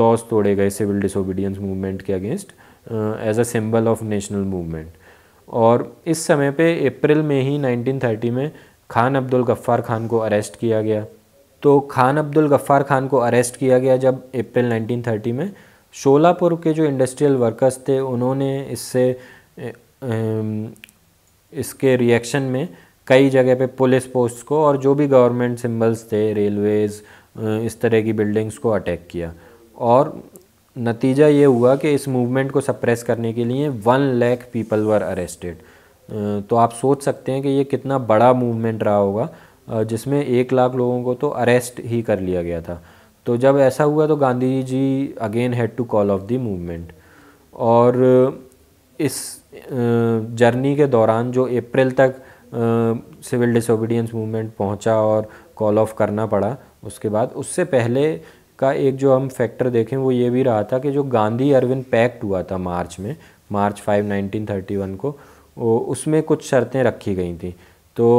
लॉज तोड़े गए सिविल डिसोबीडियंस मूवमेंट के against as a symbol of national movement और इस समय पे अप्रैल में ही 1930 में खान अब्दुल गफ्फार खान को अरेस्ट किया गया तो खान अब्दुल गफ्फार खान को अरेस्ट किया गया जब अप्रैल 1930 में शोलापुर के जो इंडस्ट्रियल वर्कर्स थे उन्होंने इससे इसके रिएक्शन में कई जगह पे पुलिस पोस्ट को और जो भी गवर्नमेंट सिंबल्स थे रेलवेज़ इस तरह की बिल्डिंग्स को अटैक किया और नतीजा ये हुआ कि इस मूवमेंट को सप्रेस करने के लिए one lakh people were arrested तो आप सोच सकते हैं कि ये कितना बड़ा मूवमेंट रहा होगा जिसमें एक लाख लोगों को तो अरेस्ट ही कर लिया गया था तो जब ऐसा हुआ तो Gandhi ji again had to call off the movement और इस जर्नी के दौरान जो अप्रैल तक सिविल डिसोबीडियंस मूवमेंट पहुंचा और कॉल ऑफ करना पड़ा उसके बाद उससे पहले का एक जो हम फैक्टर देखें वो ये भी रहा था कि जो गांधी अरविंद पैक्ट हुआ था मार्च में March five nineteen thirty one को उसमें कुछ शर्तें रखी गई थी तो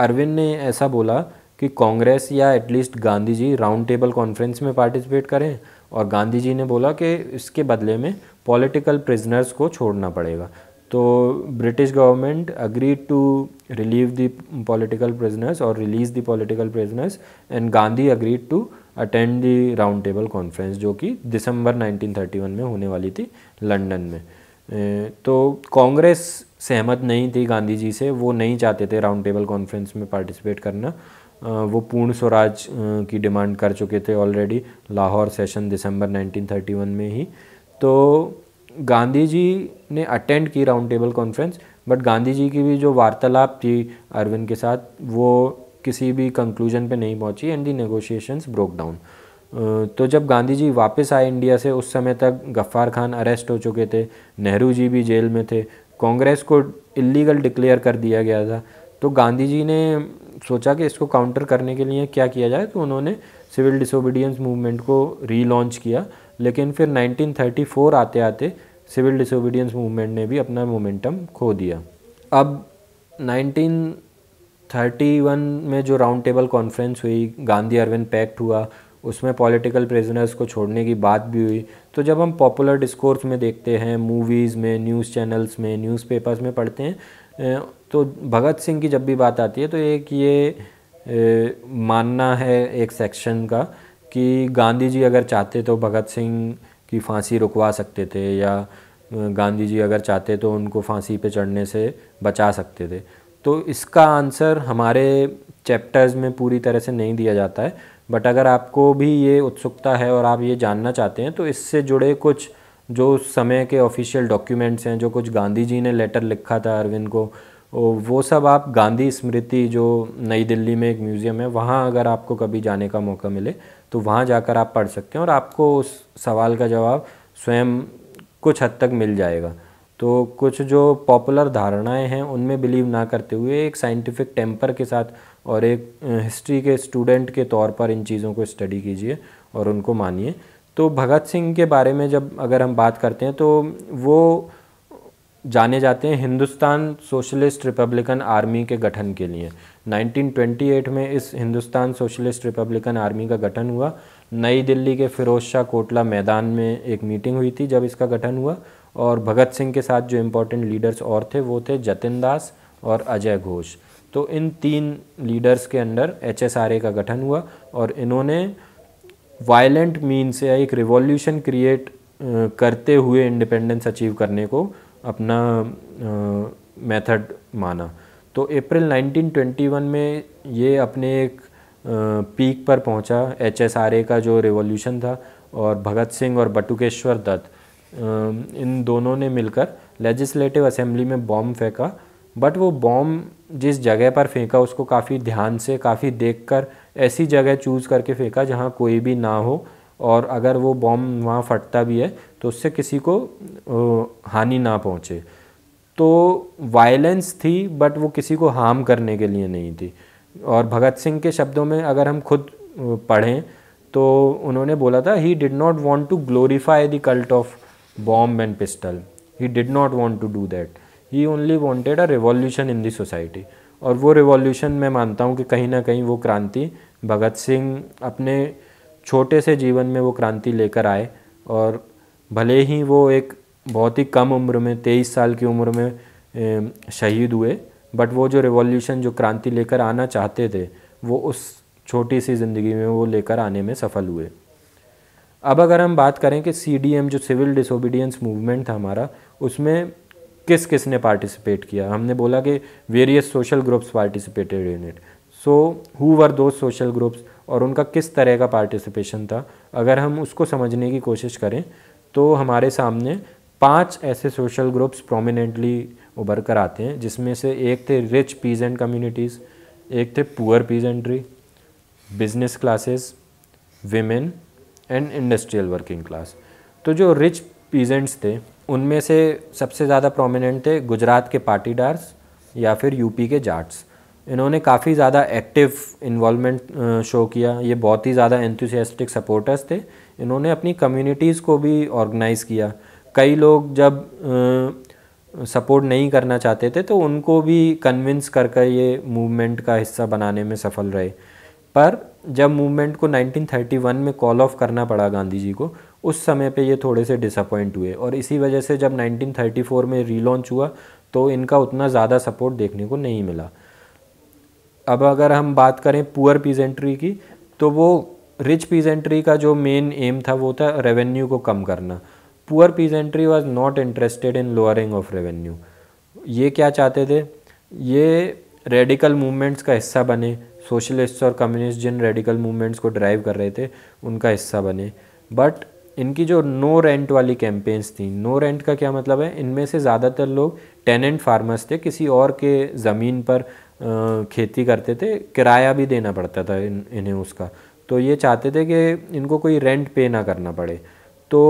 अरविंद ने ऐसा बोला कि कांग्रेस या at least Gandhi ji round table conference में पार्टिसिपेट करें और गांधी जी ने बोला कि इसके बदले में पॉलिटिकल प्रिजनर्स को छोड़ना पड़ेगा तो British government agreed to relieve the political prisoners और release the political prisoners and Gandhi agree to attend the round table conference जो कि दिसंबर 1931 में होने वाली थी लंदन में तो कांग्रेस सहमत नहीं थी गांधी जी से वो नहीं चाहते थे राउंड टेबल कॉन्फ्रेंस में पार्टिसिपेट करना वो पूर्ण स्वराज की डिमांड कर चुके थे ऑलरेडी लाहौर सेशन दिसंबर 1931 में ही तो गांधी जी ने अटेंड की round table conference but Gandhi ji की भी जो वार्तालाप थी अरविंद के साथ वो किसी भी कंक्लूजन पे नहीं पहुंची and the negotiations broke down तो जब गांधी जी वापस आए इंडिया से उस समय तक गफ्फार खान अरेस्ट हो चुके थे नेहरू जी भी जेल में थे कांग्रेस को इलीगल डिक्लेयर कर दिया गया था तो गांधी जी ने सोचा कि इसको काउंटर करने के लिए क्या किया जाए तो उन्होंने सिविल डिसोबीडियंस मूवमेंट को रीलॉन्च किया लेकिन फिर 1934 आते आते सिविल डिसोबीडियंस मूवमेंट ने भी अपना मोमेंटम खो दिया अब 1931 में जो राउंड टेबल कॉन्फ्रेंस हुई गांधी अरविंद पैक्ट हुआ उसमें पॉलिटिकल प्रिजनर्स को छोड़ने की बात भी हुई तो जब हम पॉपुलर डिस्कोर्स में देखते हैं मूवीज़ में न्यूज़ चैनल्स में न्यूज़पेपर्स में पढ़ते हैं तो भगत सिंह की जब भी बात आती है तो एक ये मानना है एक सेक्शन का कि गांधी जी अगर चाहते तो भगत सिंह की फांसी रुकवा सकते थे या गांधी जी अगर चाहते तो उनको फांसी पे चढ़ने से बचा सकते थे तो इसका आंसर हमारे चैप्टर्स में पूरी तरह से नहीं दिया जाता है बट अगर आपको भी ये उत्सुकता है और आप ये जानना चाहते हैं तो इससे जुड़े कुछ जो समय के ऑफिशियल डॉक्यूमेंट्स हैं जो कुछ गांधी जी ने लेटर लिखा था अरविंद को वो सब आप गांधी स्मृति जो नई दिल्ली में एक म्यूज़ियम है वहाँ अगर आपको कभी जाने का मौका मिले तो वहाँ जाकर आप पढ़ सकते हैं और आपको उस सवाल का जवाब स्वयं कुछ हद तक मिल जाएगा तो कुछ जो पॉपुलर धारणाएं हैं उनमें बिलीव ना करते हुए एक साइंटिफिक टेम्पर के साथ और एक हिस्ट्री के स्टूडेंट के तौर पर इन चीज़ों को स्टडी कीजिए और उनको मानिए तो भगत सिंह के बारे में जब अगर हम बात करते हैं तो वो जाने जाते हैं हिंदुस्तान सोशलिस्ट रिपब्लिकन आर्मी के गठन के लिए 1928 में इस हिंदुस्तान सोशलिस्ट रिपब्लिकन आर्मी का गठन हुआ नई दिल्ली के फिरोज शाह कोटला मैदान में एक मीटिंग हुई थी जब इसका गठन हुआ और भगत सिंह के साथ जो इम्पोर्टेंट लीडर्स और थे वो थे जतिन दास और अजय घोष तो इन तीन लीडर्स के अंडर एच का गठन हुआ और इन्होंने वायलेंट मीन से एक रिवॉल्यूशन क्रिएट करते हुए इंडिपेंडेंस अचीव करने को अपना मेथड माना तो अप्रैल 1921 में ये अपने एक पीक पर पहुंचा एचएसआरए का जो रिवॉल्यूशन था और भगत सिंह और बटुकेश्वर दत्त इन दोनों ने मिलकर लेजिस्लेटिव असेंबली में बॉम्ब फेंका बट वो बॉम्ब जिस जगह पर फेंका उसको काफ़ी ध्यान से काफ़ी देखकर ऐसी जगह चूज़ करके फेंका जहाँ कोई भी ना हो और अगर वो बॉम्ब वहाँ फटता भी है तो उससे किसी को हानि ना पहुँचे तो वायलेंस थी बट वो किसी को हार्म करने के लिए नहीं थी और भगत सिंह के शब्दों में अगर हम खुद पढ़ें तो उन्होंने बोला था he did not want to glorify the cult of bomb and pistol he did not want to do that he only wanted a revolution in the society और वो रिवॉल्यूशन मैं मानता हूँ कि कहीं ना कहीं वो क्रांति भगत सिंह अपने छोटे से जीवन में वो क्रांति लेकर आए और भले ही वो एक बहुत ही कम उम्र में तेईस साल की उम्र में शहीद हुए बट वो जो रिवॉल्यूशन जो क्रांति लेकर आना चाहते थे वो उस छोटी सी ज़िंदगी में वो लेकर आने में सफल हुए अब अगर हम बात करें कि सी जो सिविल डिसोबीडियंस मूवमेंट था हमारा उसमें किस किस ने पार्टिसिपेट किया हमने बोला कि various social groups participated in it so who were the social groups और उनका किस तरह का पार्टिसिपेशन था अगर हम उसको समझने की कोशिश करें तो हमारे सामने पांच ऐसे सोशल ग्रुप्स प्रोमिनेंटली उभर कर आते हैं जिसमें से एक थे रिच पीजेंट कम्युनिटीज़ एक थे poor peasantry business classes women and industrial working class तो जो रिच पीजेंट्स थे उनमें से सबसे ज़्यादा प्रोमिनेंट थे गुजरात के पार्टीडार्स या फिर यूपी के जाट्स इन्होंने काफ़ी ज़्यादा एक्टिव इन्वॉलमेंट शो किया ये बहुत ही ज़्यादा एंथुसियास्टिक सपोर्टर्स थे इन्होंने अपनी कम्युनिटीज़ को भी ऑर्गेनाइज़ किया कई लोग जब सपोर्ट नहीं करना चाहते थे तो उनको भी कन्विंस कर कर ये मूवमेंट का हिस्सा बनाने में सफल रहे पर जब मूवमेंट को 1931 में कॉल ऑफ करना पड़ा गांधी जी को उस समय पे ये थोड़े से डिसअपॉइंट हुए और इसी वजह से जब 1934 में रीलॉन्च हुआ तो इनका उतना ज़्यादा सपोर्ट देखने को नहीं मिला अब अगर हम बात करें पुअर पीजेंट्री की तो वो रिच पीजेंट्री का जो मेन एम था वो था रेवेन्यू को कम करना poor peasantry was not interested in lowering of revenue ये क्या चाहते थे ये रेडिकल मूवमेंट्स का हिस्सा बने सोशलिस्ट और कम्युनिस्ट जिन रेडिकल मूवमेंट्स को ड्राइव कर रहे थे उनका हिस्सा बने बट इनकी जो नो रेंट वाली कैंपेन्स थी नो रेंट का क्या मतलब है इनमें से ज़्यादातर लोग टेनेंट फार्मर्स थे किसी और के ज़मीन पर खेती करते थे किराया भी देना पड़ता था इन इन्हें उसका तो ये चाहते थे कि इनको कोई रेंट पे ना करना पड़े तो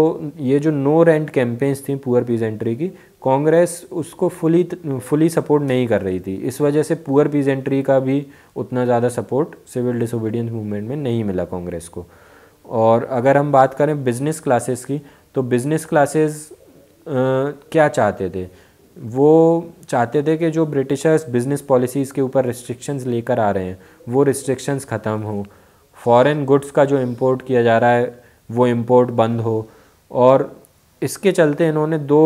ये जो नो रेंट कैंपेन्स थी पुअर पीजेंट्री की कांग्रेस उसको फुली फुली सपोर्ट नहीं कर रही थी इस वजह से पुअर पीजेंट्री का भी उतना ज़्यादा सपोर्ट सिविल डिसोबीडियंस मूवमेंट में नहीं मिला कांग्रेस को और अगर हम बात करें बिज़नेस क्लासेस की तो बिज़नेस क्लासेस क्या चाहते थे वो चाहते थे कि जो ब्रिटिशर्स बिज़नेस पॉलिसीज़ के ऊपर रिस्ट्रिक्शंस लेकर आ रहे हैं वो रिस्ट्रिक्शंस ख़त्म हो फॉरेन गुड्स का जो इम्पोर्ट किया जा रहा है वो इम्पोर्ट बंद हो और इसके चलते इन्होंने दो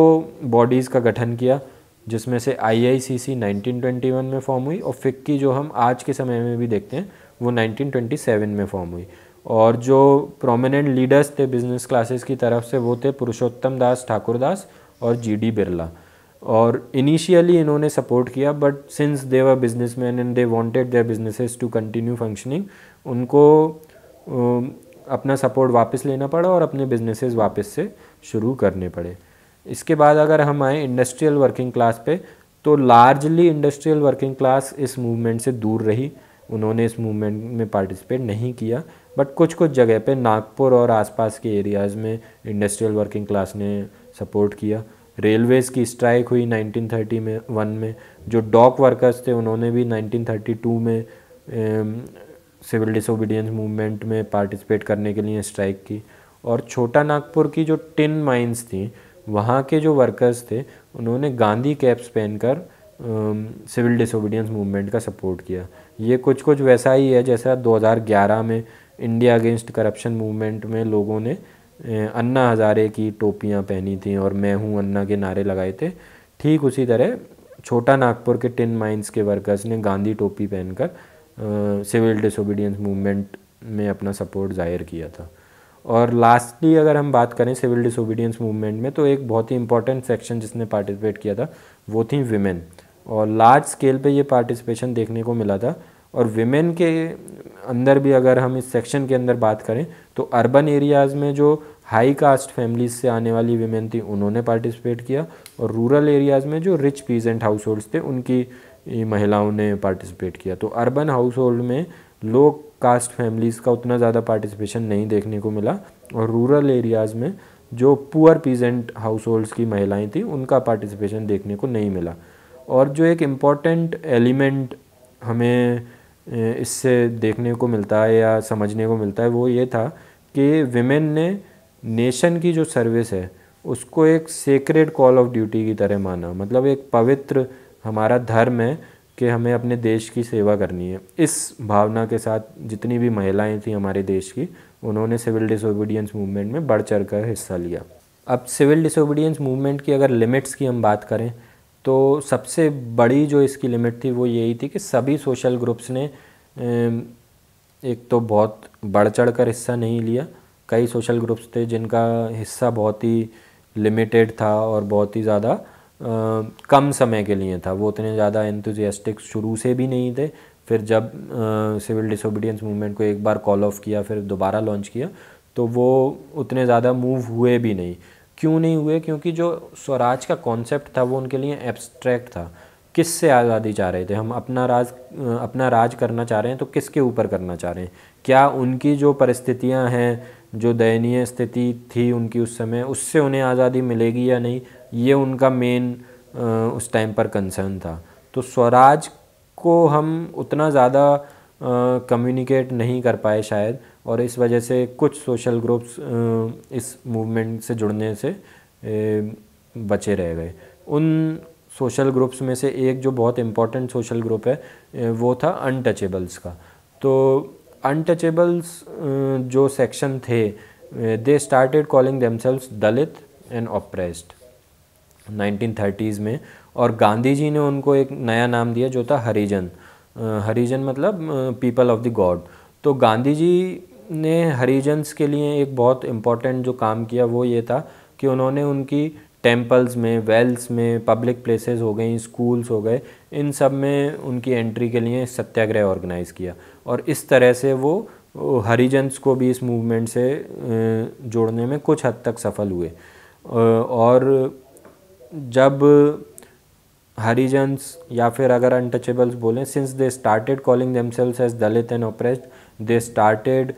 बॉडीज़ का गठन किया जिसमें से आईआईसीसी 1921 में फॉर्म हुई और फिक्की जो हम आज के समय में भी देखते हैं वो सेवन में फॉर्म हुई और जो प्रोमिनेंट लीडर्स थे बिजनेस क्लासेस की तरफ से वो थे पुरुषोत्तम दास ठाकुर दास और जी डी बिरला और इनिशियली इन्होंने सपोर्ट किया but since they were businessmen and they wanted their businesses to continue functioning उनको अपना सपोर्ट वापस लेना पड़ा और अपने बिजनेसेस वापस से शुरू करने पड़े इसके बाद अगर हम आए इंडस्ट्रियल वर्किंग क्लास पे तो लार्जली इंडस्ट्रियल वर्किंग क्लास इस मूवमेंट से दूर रही उन्होंने इस मूवमेंट में पार्टिसिपेट नहीं किया बट कुछ कुछ जगह पे नागपुर और आसपास के एरियाज़ में इंडस्ट्रियल वर्किंग क्लास ने सपोर्ट किया रेलवेज़ की स्ट्राइक हुई 1931 में वन में जो डॉक वर्कर्स थे उन्होंने भी 1932 में सिविल डिसोबीडियंस मूवमेंट में पार्टिसिपेट करने के लिए स्ट्राइक की और छोटा नागपुर की जो टिन माइंस थी वहाँ के जो वर्कर्स थे उन्होंने गांधी कैप्स पहनकर सिविल डिसोबीडियंस मूवमेंट का सपोर्ट किया ये कुछ कुछ वैसा ही है जैसा 2011 में इंडिया अगेंस्ट करप्शन मूवमेंट में लोगों ने अन्ना हज़ारे की टोपियाँ पहनी थी और मैं हूँ अन्ना के नारे लगाए थे ठीक उसी तरह छोटा नागपुर के टिन माइंस के वर्कर्स ने गांधी टोपी पहनकर सिविल डिसोबीडियंस मूवमेंट में अपना सपोर्ट जाहिर किया था और लास्टली अगर हम बात करें सिविल डिसोबीडियंस मूवमेंट में तो एक बहुत ही इंपॉर्टेंट सेक्शन जिसने पार्टिसिपेट किया था वो थी विमेन और लार्ज स्केल पे ये पार्टिसिपेशन देखने को मिला था और विमेन के अंदर भी अगर हम इस सेक्शन के अंदर बात करें तो अर्बन एरियाज़ में जो हाई कास्ट फैमिलीज से आने वाली वीमेन थी उन्होंने पार्टिसिपेट किया और रूरल एरियाज़ में जो रिच पीजेंट हाउस होल्ड्स थे उनकी महिलाओं ने पार्टिसिपेट किया तो अर्बन हाउस होल्ड में लो कास्ट फैमिलीज़ का उतना ज़्यादा पार्टिसिपेशन नहीं देखने को मिला और रूरल एरियाज़ में जो पुअर पीजेंट हाउस होल्ड्स की महिलाएँ थी उनका पार्टिसिपेशन देखने को नहीं मिला और जो एक इम्पॉर्टेंट एलिमेंट हमें इससे देखने को मिलता है या समझने को मिलता है वो ये था कि विमेन ने नेशन की जो सर्विस है उसको एक सेक्रेड कॉल ऑफ ड्यूटी की तरह माना मतलब एक पवित्र हमारा धर्म है कि हमें अपने देश की सेवा करनी है इस भावना के साथ जितनी भी महिलाएं थी हमारे देश की उन्होंने सिविल डिसोबीडियंस मूवमेंट में बढ़ चढ़ कर हिस्सा लिया अब सिविल डिसोबीडियंस मूवमेंट की अगर लिमिट्स की हम बात करें तो सबसे बड़ी जो इसकी लिमिट थी वो यही थी कि सभी सोशल ग्रुप्स ने एक तो बहुत बढ़ चढ़ कर हिस्सा नहीं लिया कई सोशल ग्रुप्स थे जिनका हिस्सा बहुत ही लिमिटेड था और बहुत ही ज़्यादा कम समय के लिए था वो उतने ज़्यादा इंतजियास्टिक शुरू से भी नहीं थे फिर जब सिविल डिसोबीडियंस मूवमेंट को एक बार कॉल ऑफ किया फिर दोबारा लॉन्च किया तो वो उतने ज़्यादा मूव हुए भी नहीं क्यों नहीं हुए क्योंकि जो स्वराज का कॉन्सेप्ट था वो उनके लिए एब्स्ट्रैक्ट था किस से आज़ादी चाह रहे थे हम अपना राज अपना राज करना चाह रहे हैं तो किसके ऊपर करना चाह रहे हैं क्या उनकी जो परिस्थितियां हैं जो दयनीय स्थिति थी उनकी उस समय उससे उन्हें आज़ादी मिलेगी या नहीं ये उनका मेन उस टाइम पर कंसर्न था तो स्वराज को हम उतना ज़्यादा कम्युनिकेट नहीं कर पाए शायद और इस वजह से कुछ सोशल ग्रुप्स इस मूवमेंट से जुड़ने से बचे रह गए उन सोशल ग्रुप्स में से एक जो बहुत इम्पॉर्टेंट सोशल ग्रुप है वो था अनटचेबल्स का तो अनटचेबल्स uh, जो सेक्शन थे they started calling themselves Dalit and oppressed 1930s में और गांधी जी ने उनको एक नया नाम दिया जो था हरिजन हरिजन uh, मतलब पीपल ऑफ द गॉड तो गांधी जी ने हरिजन्स के लिए एक बहुत इम्पॉर्टेंट जो काम किया वो ये था कि उन्होंने उनकी टेम्पल्स में वेल्स में पब्लिक प्लेसेस हो गई स्कूल्स हो गए इन सब में उनकी एंट्री के लिए सत्याग्रह ऑर्गेनाइज़ किया और इस तरह से वो हरिजन्स को भी इस मूवमेंट से जोड़ने में कुछ हद तक सफल हुए और जब हरिजन्स या फिर अगर अनटचेबल्स बोलें since they started calling themselves as Dalit and oppressed they started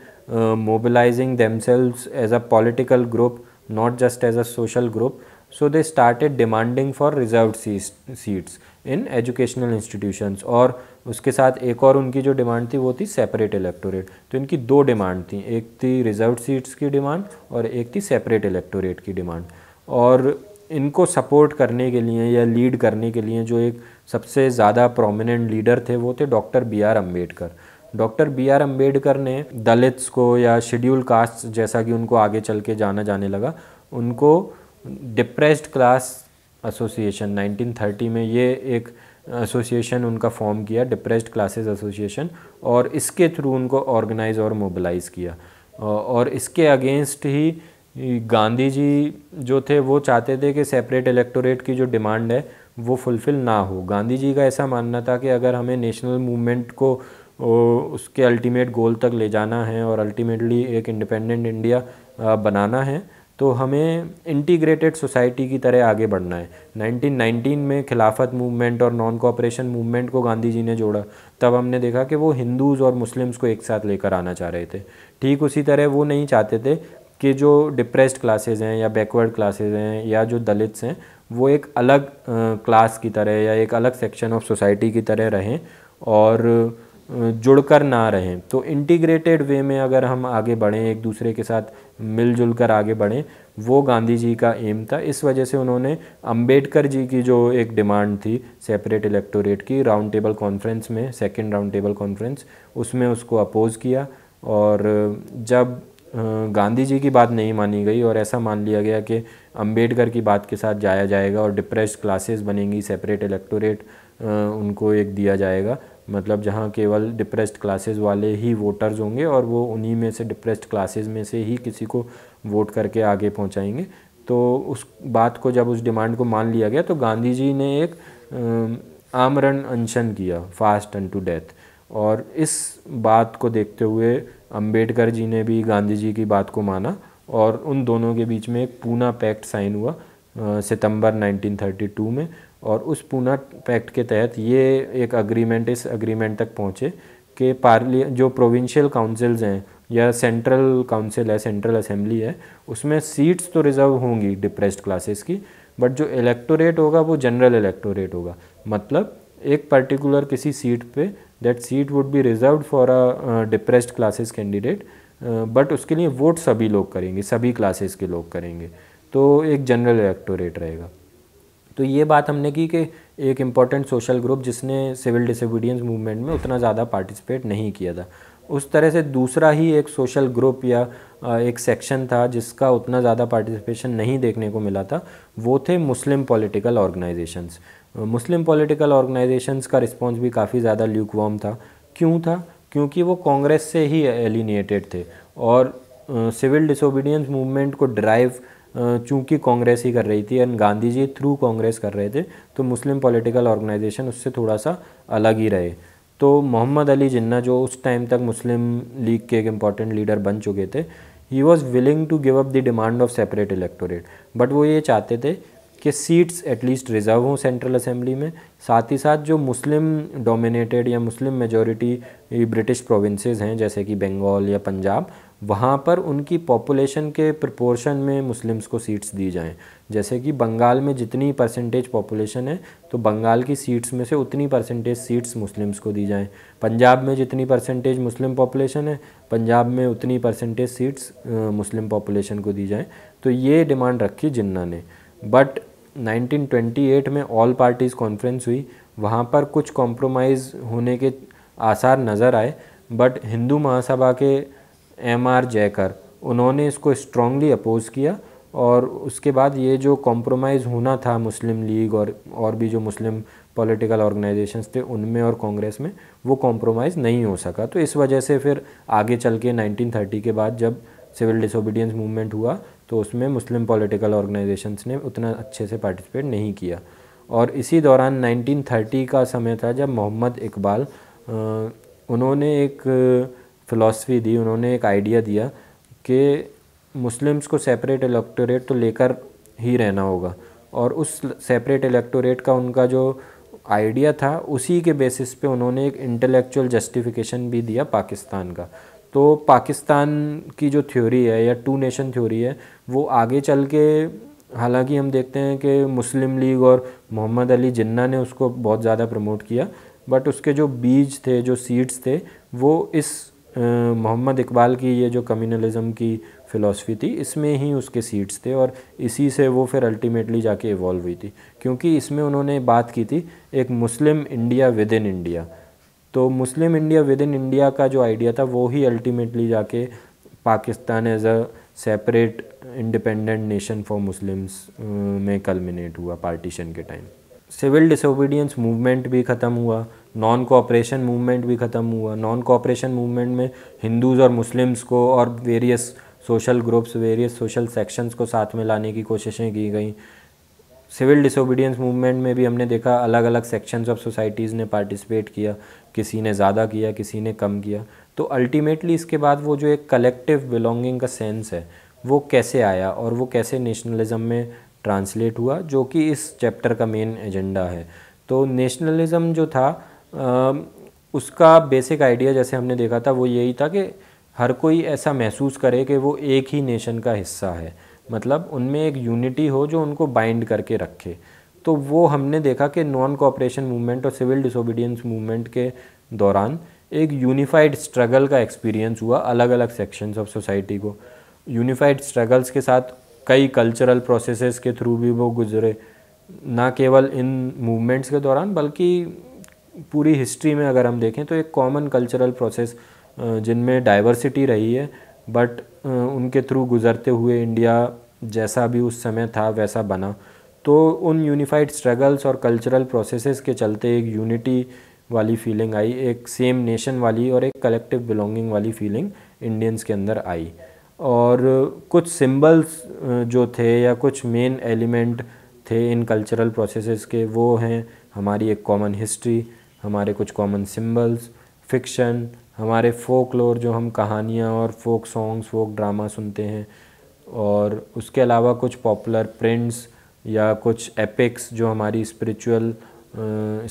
mobilising themselves as a political group not just as a social group so they started demanding for reserve seats in educational institutions और उसके साथ एक और उनकी जो demand थी वो थी सेपरेट इलेक्टोरेट तो इनकी दो डिमांड थी एक थी रिजर्व सीट्स की डिमांड और एक थी सेपरेट इलेक्टोरेट की डिमांड और इनको सपोर्ट करने के लिए या लीड करने के लिए जो एक सबसे ज़्यादा प्रोमिनेंट लीडर थे वो थे doctor B R Ambedkar doctor B R Ambedkar ने दलित्स को या शेड्यूल कास्ट जैसा कि उनको आगे चल के जाना जाने लगा उनको डिप्रेस्ड क्लास एसोसिएशन 1930 में ये एक एसोसिएशन उनका फॉर्म किया डिप्रेस्ड क्लासेस एसोसिएशन और इसके थ्रू उनको ऑर्गेनाइज और मोबिलाइज़ किया और इसके अगेंस्ट ही गांधी जी जो थे वो चाहते थे कि सेपरेट इलेक्टोरेट की जो डिमांड है वो फुलफ़िल ना हो गांधी जी का ऐसा मानना था कि अगर हमें नेशनल मूवमेंट को उसके अल्टीमेट गोल तक ले जाना है और अल्टीमेटली एक इंडिपेंडेंट इंडिया बनाना है तो हमें इंटीग्रेटेड सोसाइटी की तरह आगे बढ़ना है 1919 में खिलाफत मूवमेंट और नॉन कोऑपरेशन मूवमेंट को गांधी जी ने जोड़ा तब हमने देखा कि वो हिंदूज़ और मुस्लिम्स को एक साथ लेकर आना चाह रहे थे ठीक उसी तरह वो नहीं चाहते थे कि जो डिप्रेस्ड क्लासेज हैं या बैकवर्ड क्लासेज हैं या जो दलित्स हैं वो एक अलग क्लास की तरह या एक अलग सेक्शन ऑफ सोसाइटी की तरह रहें और जुड़कर ना रहें तो इंटीग्रेटेड वे में अगर हम आगे बढ़ें एक दूसरे के साथ मिलजुल कर आगे बढ़ें वो गांधी जी का एम था इस वजह से उन्होंने अंबेडकर जी की जो एक डिमांड थी सेपरेट इलेक्टोरेट की राउंड टेबल कॉन्फ्रेंस में सेकेंड राउंड टेबल कॉन्फ्रेंस उसमें उसको अपोज़ किया और जब गांधी जी की बात नहीं मानी गई और ऐसा मान लिया गया कि अम्बेडकर की बात के साथ जाया जाएगा और डिप्रेस क्लासेस बनेंगी सेपरेट इलेक्टोरेट उनको एक दिया जाएगा मतलब जहाँ केवल डिप्रेस्ड क्लासेस वाले ही वोटर्स होंगे और वो उन्हीं में से डिप्रेस्ड क्लासेस में से ही किसी को वोट करके आगे पहुँचाएंगे तो उस बात को जब उस डिमांड को मान लिया गया तो गांधी जी ने एक आमरण अनशन किया फास्ट एंड टू डेथ और इस बात को देखते हुए अंबेडकर जी ने भी गांधी जी की बात को माना और उन दोनों के बीच में एक पूना पैक्ट साइन हुआ सितंबर 1932 में और उस पूना पैक्ट के तहत ये एक अग्रीमेंट इस अग्रीमेंट तक पहुँचे कि पार्ली जो प्रोविंशियल काउंसिल्स हैं या सेंट्रल काउंसिल है सेंट्रल असेंबली है उसमें सीट्स तो रिज़र्व होंगी डिप्रेस्ड क्लासेस की बट जो इलेक्टोरेट होगा वो जनरल इलेक्टोरेट होगा मतलब एक पर्टिकुलर किसी सीट पे that seat would be reserve for a depressed classes candidate but उसके लिए वोट सभी लोग करेंगे सभी क्लासेस के लोग करेंगे तो एक जनरल इलेक्टोरेट रहेगा तो ये बात हमने की कि एक इम्पॉर्टेंट सोशल ग्रुप जिसने सिविल डिसोबीडियंस मूवमेंट में उतना ज़्यादा पार्टिसिपेट नहीं किया था उस तरह से दूसरा ही एक सोशल ग्रुप या एक सेक्शन था जिसका उतना ज़्यादा पार्टिसिपेशन नहीं देखने को मिला था वो थे Muslim political organisations Muslim political organisations का रिस्पॉन्स भी काफ़ी ज़्यादा ल्यूकवॉर्म था क्यों था क्योंकि वो कांग्रेस से ही एलिनेटेड थे और सिविल डिसोबीडियंस मूवमेंट को ड्राइव चूंकि कांग्रेस ही कर रही थी एंड गांधी जी थ्रू कांग्रेस कर रहे थे तो मुस्लिम पॉलिटिकल ऑर्गेनाइजेशन उससे थोड़ा सा अलग ही रहे तो मोहम्मद अली जिन्ना जो उस टाइम तक मुस्लिम लीग के एक इम्पॉर्टेंट लीडर बन चुके थे he was willing to give up the demand of separate electorate but वो ये चाहते थे कि सीट्स एटलीस्ट रिजर्व हों सेंट्रल असेंबली में साथ ही साथ जो मुस्लिम डोमिनेटेड या मुस्लिम मेजोरिटी ब्रिटिश प्रोविंसेस हैं जैसे कि बंगाल या पंजाब वहाँ पर उनकी पॉपुलेशन के प्रपोर्शन में मुस्लिम्स को सीट्स दी जाएं जैसे कि बंगाल में जितनी परसेंटेज पॉपुलेशन है तो बंगाल की सीट्स में से उतनी परसेंटेज सीट्स मुस्लिम्स को दी जाएं पंजाब में जितनी परसेंटेज मुस्लिम पॉपुलेशन है पंजाब में उतनी परसेंटेज सीट्स मुस्लिम पॉपुलेशन को दी जाएँ तो ये डिमांड रखी जिन्ना ने बट 1928 में ऑल पार्टीज़ कॉन्फ्रेंस हुई वहाँ पर कुछ कॉम्प्रोमाइज़ होने के आसार नज़र आए बट हिंदू महासभा के एम आर जयकर उन्होंने इसको स्ट्रॉन्गली अपोज़ किया और उसके बाद ये जो कॉम्प्रोमाइज़ होना था मुस्लिम लीग और और भी जो मुस्लिम पॉलिटिकल ऑर्गेनाइजेशंस थे उनमें और कांग्रेस में वो कॉम्प्रोमाइज़ नहीं हो सका तो इस वजह से फिर आगे चल के 1930 के बाद जब सिविल डिसोबीडियंस मूवमेंट हुआ तो उसमें मुस्लिम पॉलिटिकल ऑर्गेनाइजेशंस ने उतना अच्छे से पार्टिसिपेट नहीं किया और इसी दौरान 1930 का समय था जब मोहम्मद इकबाल उन्होंने एक फ़िलासफ़ी दी उन्होंने एक आइडिया दिया कि मुस्लिम्स को सेपरेट इलेक्टोरेट तो लेकर ही रहना होगा और उस सेपरेट इलेक्टोरेट का उनका जो आइडिया था उसी के बेसिस पे उन्होंने एक इंटेलेक्चुअल जस्टिफिकेशन भी दिया पाकिस्तान का तो पाकिस्तान की जो थ्योरी है या टू नेशन थ्योरी है वो आगे चल के हालांकि हम देखते हैं कि मुस्लिम लीग और मोहम्मद अली जिन्ना ने उसको बहुत ज़्यादा प्रमोट किया बट उसके जो बीज थे जो सीड्स थे वो इस मोहम्मद इकबाल की ये जो कम्युनलिज्म की फ़िलासफ़ी थी इसमें ही उसके सीट्स थे और इसी से वो फिर अल्टीमेटली जाके इवॉल्व हुई थी क्योंकि इसमें उन्होंने बात की थी एक Muslim India within India तो Muslim India within India का जो आइडिया था वो ही अल्टीमेटली जाके Pakistan as a separate independent nation for Muslims में कलमिनेट हुआ पार्टीशन के टाइम सिविल डिसोबीडियंस मूवमेंट भी ख़त्म हुआ नॉन कोऑपरेशन मूवमेंट भी ख़त्म हुआ नॉन कोऑपरेशन मूवमेंट में हिंदूज़ और मुस्लिम्स को और various social groups various social sections को साथ में लाने की कोशिशें की गई सिविल डिसोबीडियंस मूवमेंट में भी हमने देखा अलग अलग सेक्शंस ऑफ सोसाइटीज़ ने पार्टिसिपेट किया किसी ने ज़्यादा किया किसी ने कम किया तो अल्टीमेटली इसके बाद वो जो एक कलेक्टिव बिलोंगिंग का सेंस है वो कैसे आया और वो कैसे नेशनलिज़म में ट्रांसलेट हुआ जो कि इस चैप्टर का मेन एजेंडा है तो नेशनलिज़म जो था उसका बेसिक आइडिया जैसे हमने देखा था वो यही था कि हर कोई ऐसा महसूस करे कि वो एक ही नेशन का हिस्सा है मतलब उनमें एक यूनिटी हो जो उनको बाइंड करके रखे तो वो हमने देखा कि नॉन कोऑपरेशन मूवमेंट और सिविल डिसोबीडियंस मूवमेंट के दौरान एक यूनिफाइड स्ट्रगल का एक्सपीरियंस हुआ अलग अलग सेक्शंस ऑफ सोसाइटी को यूनिफाइड स्ट्रगल्स के साथ कई कल्चरल प्रोसेसेस के थ्रू भी वो गुजरे ना केवल इन मूवमेंट्स के दौरान बल्कि पूरी हिस्ट्री में अगर हम देखें तो एक कॉमन कल्चरल प्रोसेस जिनमें डाइवर्सिटी रही है बट उनके थ्रू गुज़रते हुए इंडिया जैसा भी उस समय था वैसा बना तो उन यूनिफाइड स्ट्रगल्स और कल्चरल प्रोसेसेस के चलते एक यूनिटी वाली फीलिंग आई एक सेम नेशन वाली और एक कलेक्टिव बिलोंगिंग वाली फीलिंग इंडियंस के अंदर आई और कुछ सिंबल्स जो थे या कुछ मेन एलिमेंट थे इन कल्चरल प्रोसेसेस के वो हैं हमारी एक कॉमन हिस्ट्री हमारे कुछ कॉमन सिम्बल्स फिक्शन हमारे फोक लोर जो हम कहानियाँ और फोक सॉन्ग्स फोक ड्रामा सुनते हैं और उसके अलावा कुछ पॉपुलर प्रिंट्स या कुछ एपिक्स जो हमारी स्पिरिचुअल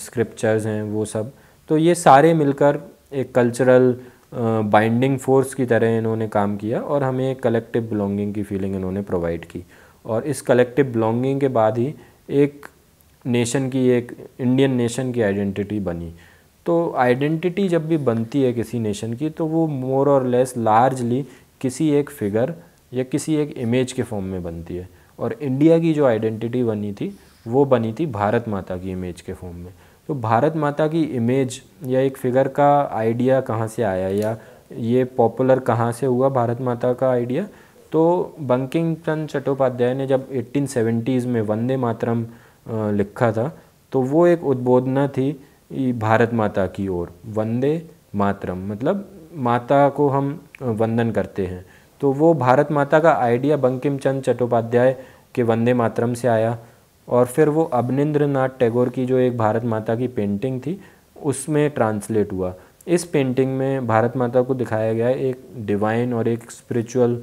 स्क्रिप्चर्स हैं वो सब तो ये सारे मिलकर एक कल्चरल बाइंडिंग फोर्स की तरह इन्होंने काम किया और हमें एक कलेक्टिव बिलोंगिंग की फीलिंग इन्होंने प्रोवाइड की और इस कलेक्टिव बिलोंगिंग के बाद ही एक नेशन की एक इंडियन नेशन की आइडेंटिटी बनी तो आइडेंटिटी जब भी बनती है किसी नेशन की तो वो मोर और लेस लार्जली किसी एक फिगर या किसी एक इमेज के फॉर्म में बनती है और इंडिया की जो आइडेंटिटी बनी थी वो बनी थी भारत माता की इमेज के फॉर्म में तो भारत माता की इमेज या एक फिगर का आइडिया कहाँ से आया या ये पॉपुलर कहाँ से हुआ भारत माता का आइडिया तो बंकिंग चंद चट्टोपाध्याय ने जब 1870s में वंदे मातरम लिखा था तो वो एक उद्बोधना थी भारत माता की ओर वंदे मातरम मतलब माता को हम वंदन करते हैं तो वो भारत माता का आइडिया बंकिम चंद चट्टोपाध्याय के वंदे मातरम से आया और फिर वो अवनिंद्र नाथ टैगोर की जो एक भारत माता की पेंटिंग थी उसमें ट्रांसलेट हुआ इस पेंटिंग में भारत माता को दिखाया गया है एक डिवाइन और एक स्पिरिचुअल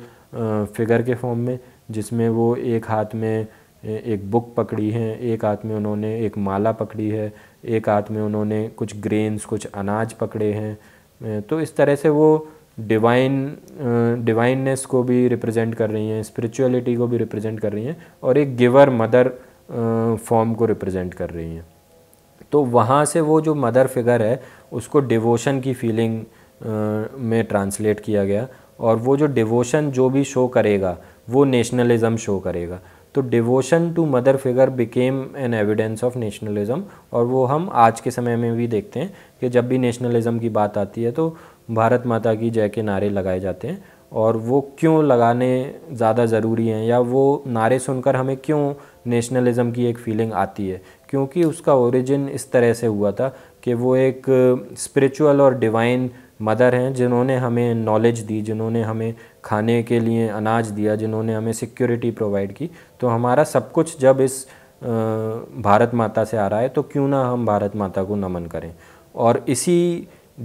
फिगर के फॉर्म में जिसमें वो एक हाथ में एक बुक पकड़ी है एक हाथ में उन्होंने एक माला पकड़ी है एक हाथ में उन्होंने कुछ ग्रेन्स कुछ अनाज पकड़े हैं तो इस तरह से वो डिवाइन डिवाइननेस को भी रिप्रेजेंट कर रही हैं स्पिरिचुअलिटी को भी रिप्रेजेंट कर रही हैं और एक गिवर मदर फॉर्म को रिप्रेजेंट कर रही हैं तो वहाँ से वो जो मदर फिगर है उसको डिवोशन की फीलिंग में ट्रांसलेट किया गया और वो जो डिवोशन जो भी शो करेगा वो नेशनलिज़म शो करेगा तो devotion to mother figure became an evidence of nationalism और वो हम आज के समय में भी देखते हैं कि जब भी नेशनलिज़म की बात आती है तो भारत माता की जय के नारे लगाए जाते हैं और वो क्यों लगाने ज़्यादा ज़रूरी हैं या वो नारे सुनकर हमें क्यों नेशनलिज़म की एक फीलिंग आती है क्योंकि उसका ओरिजिन इस तरह से हुआ था कि वो एक स्पिरिचुअल और डिवाइन मदर हैं जिन्होंने हमें नॉलेज दी जिन्होंने हमें खाने के लिए अनाज दिया जिन्होंने हमें सिक्योरिटी प्रोवाइड की तो हमारा सब कुछ जब इस भारत माता से आ रहा है तो क्यों ना हम भारत माता को नमन करें और इसी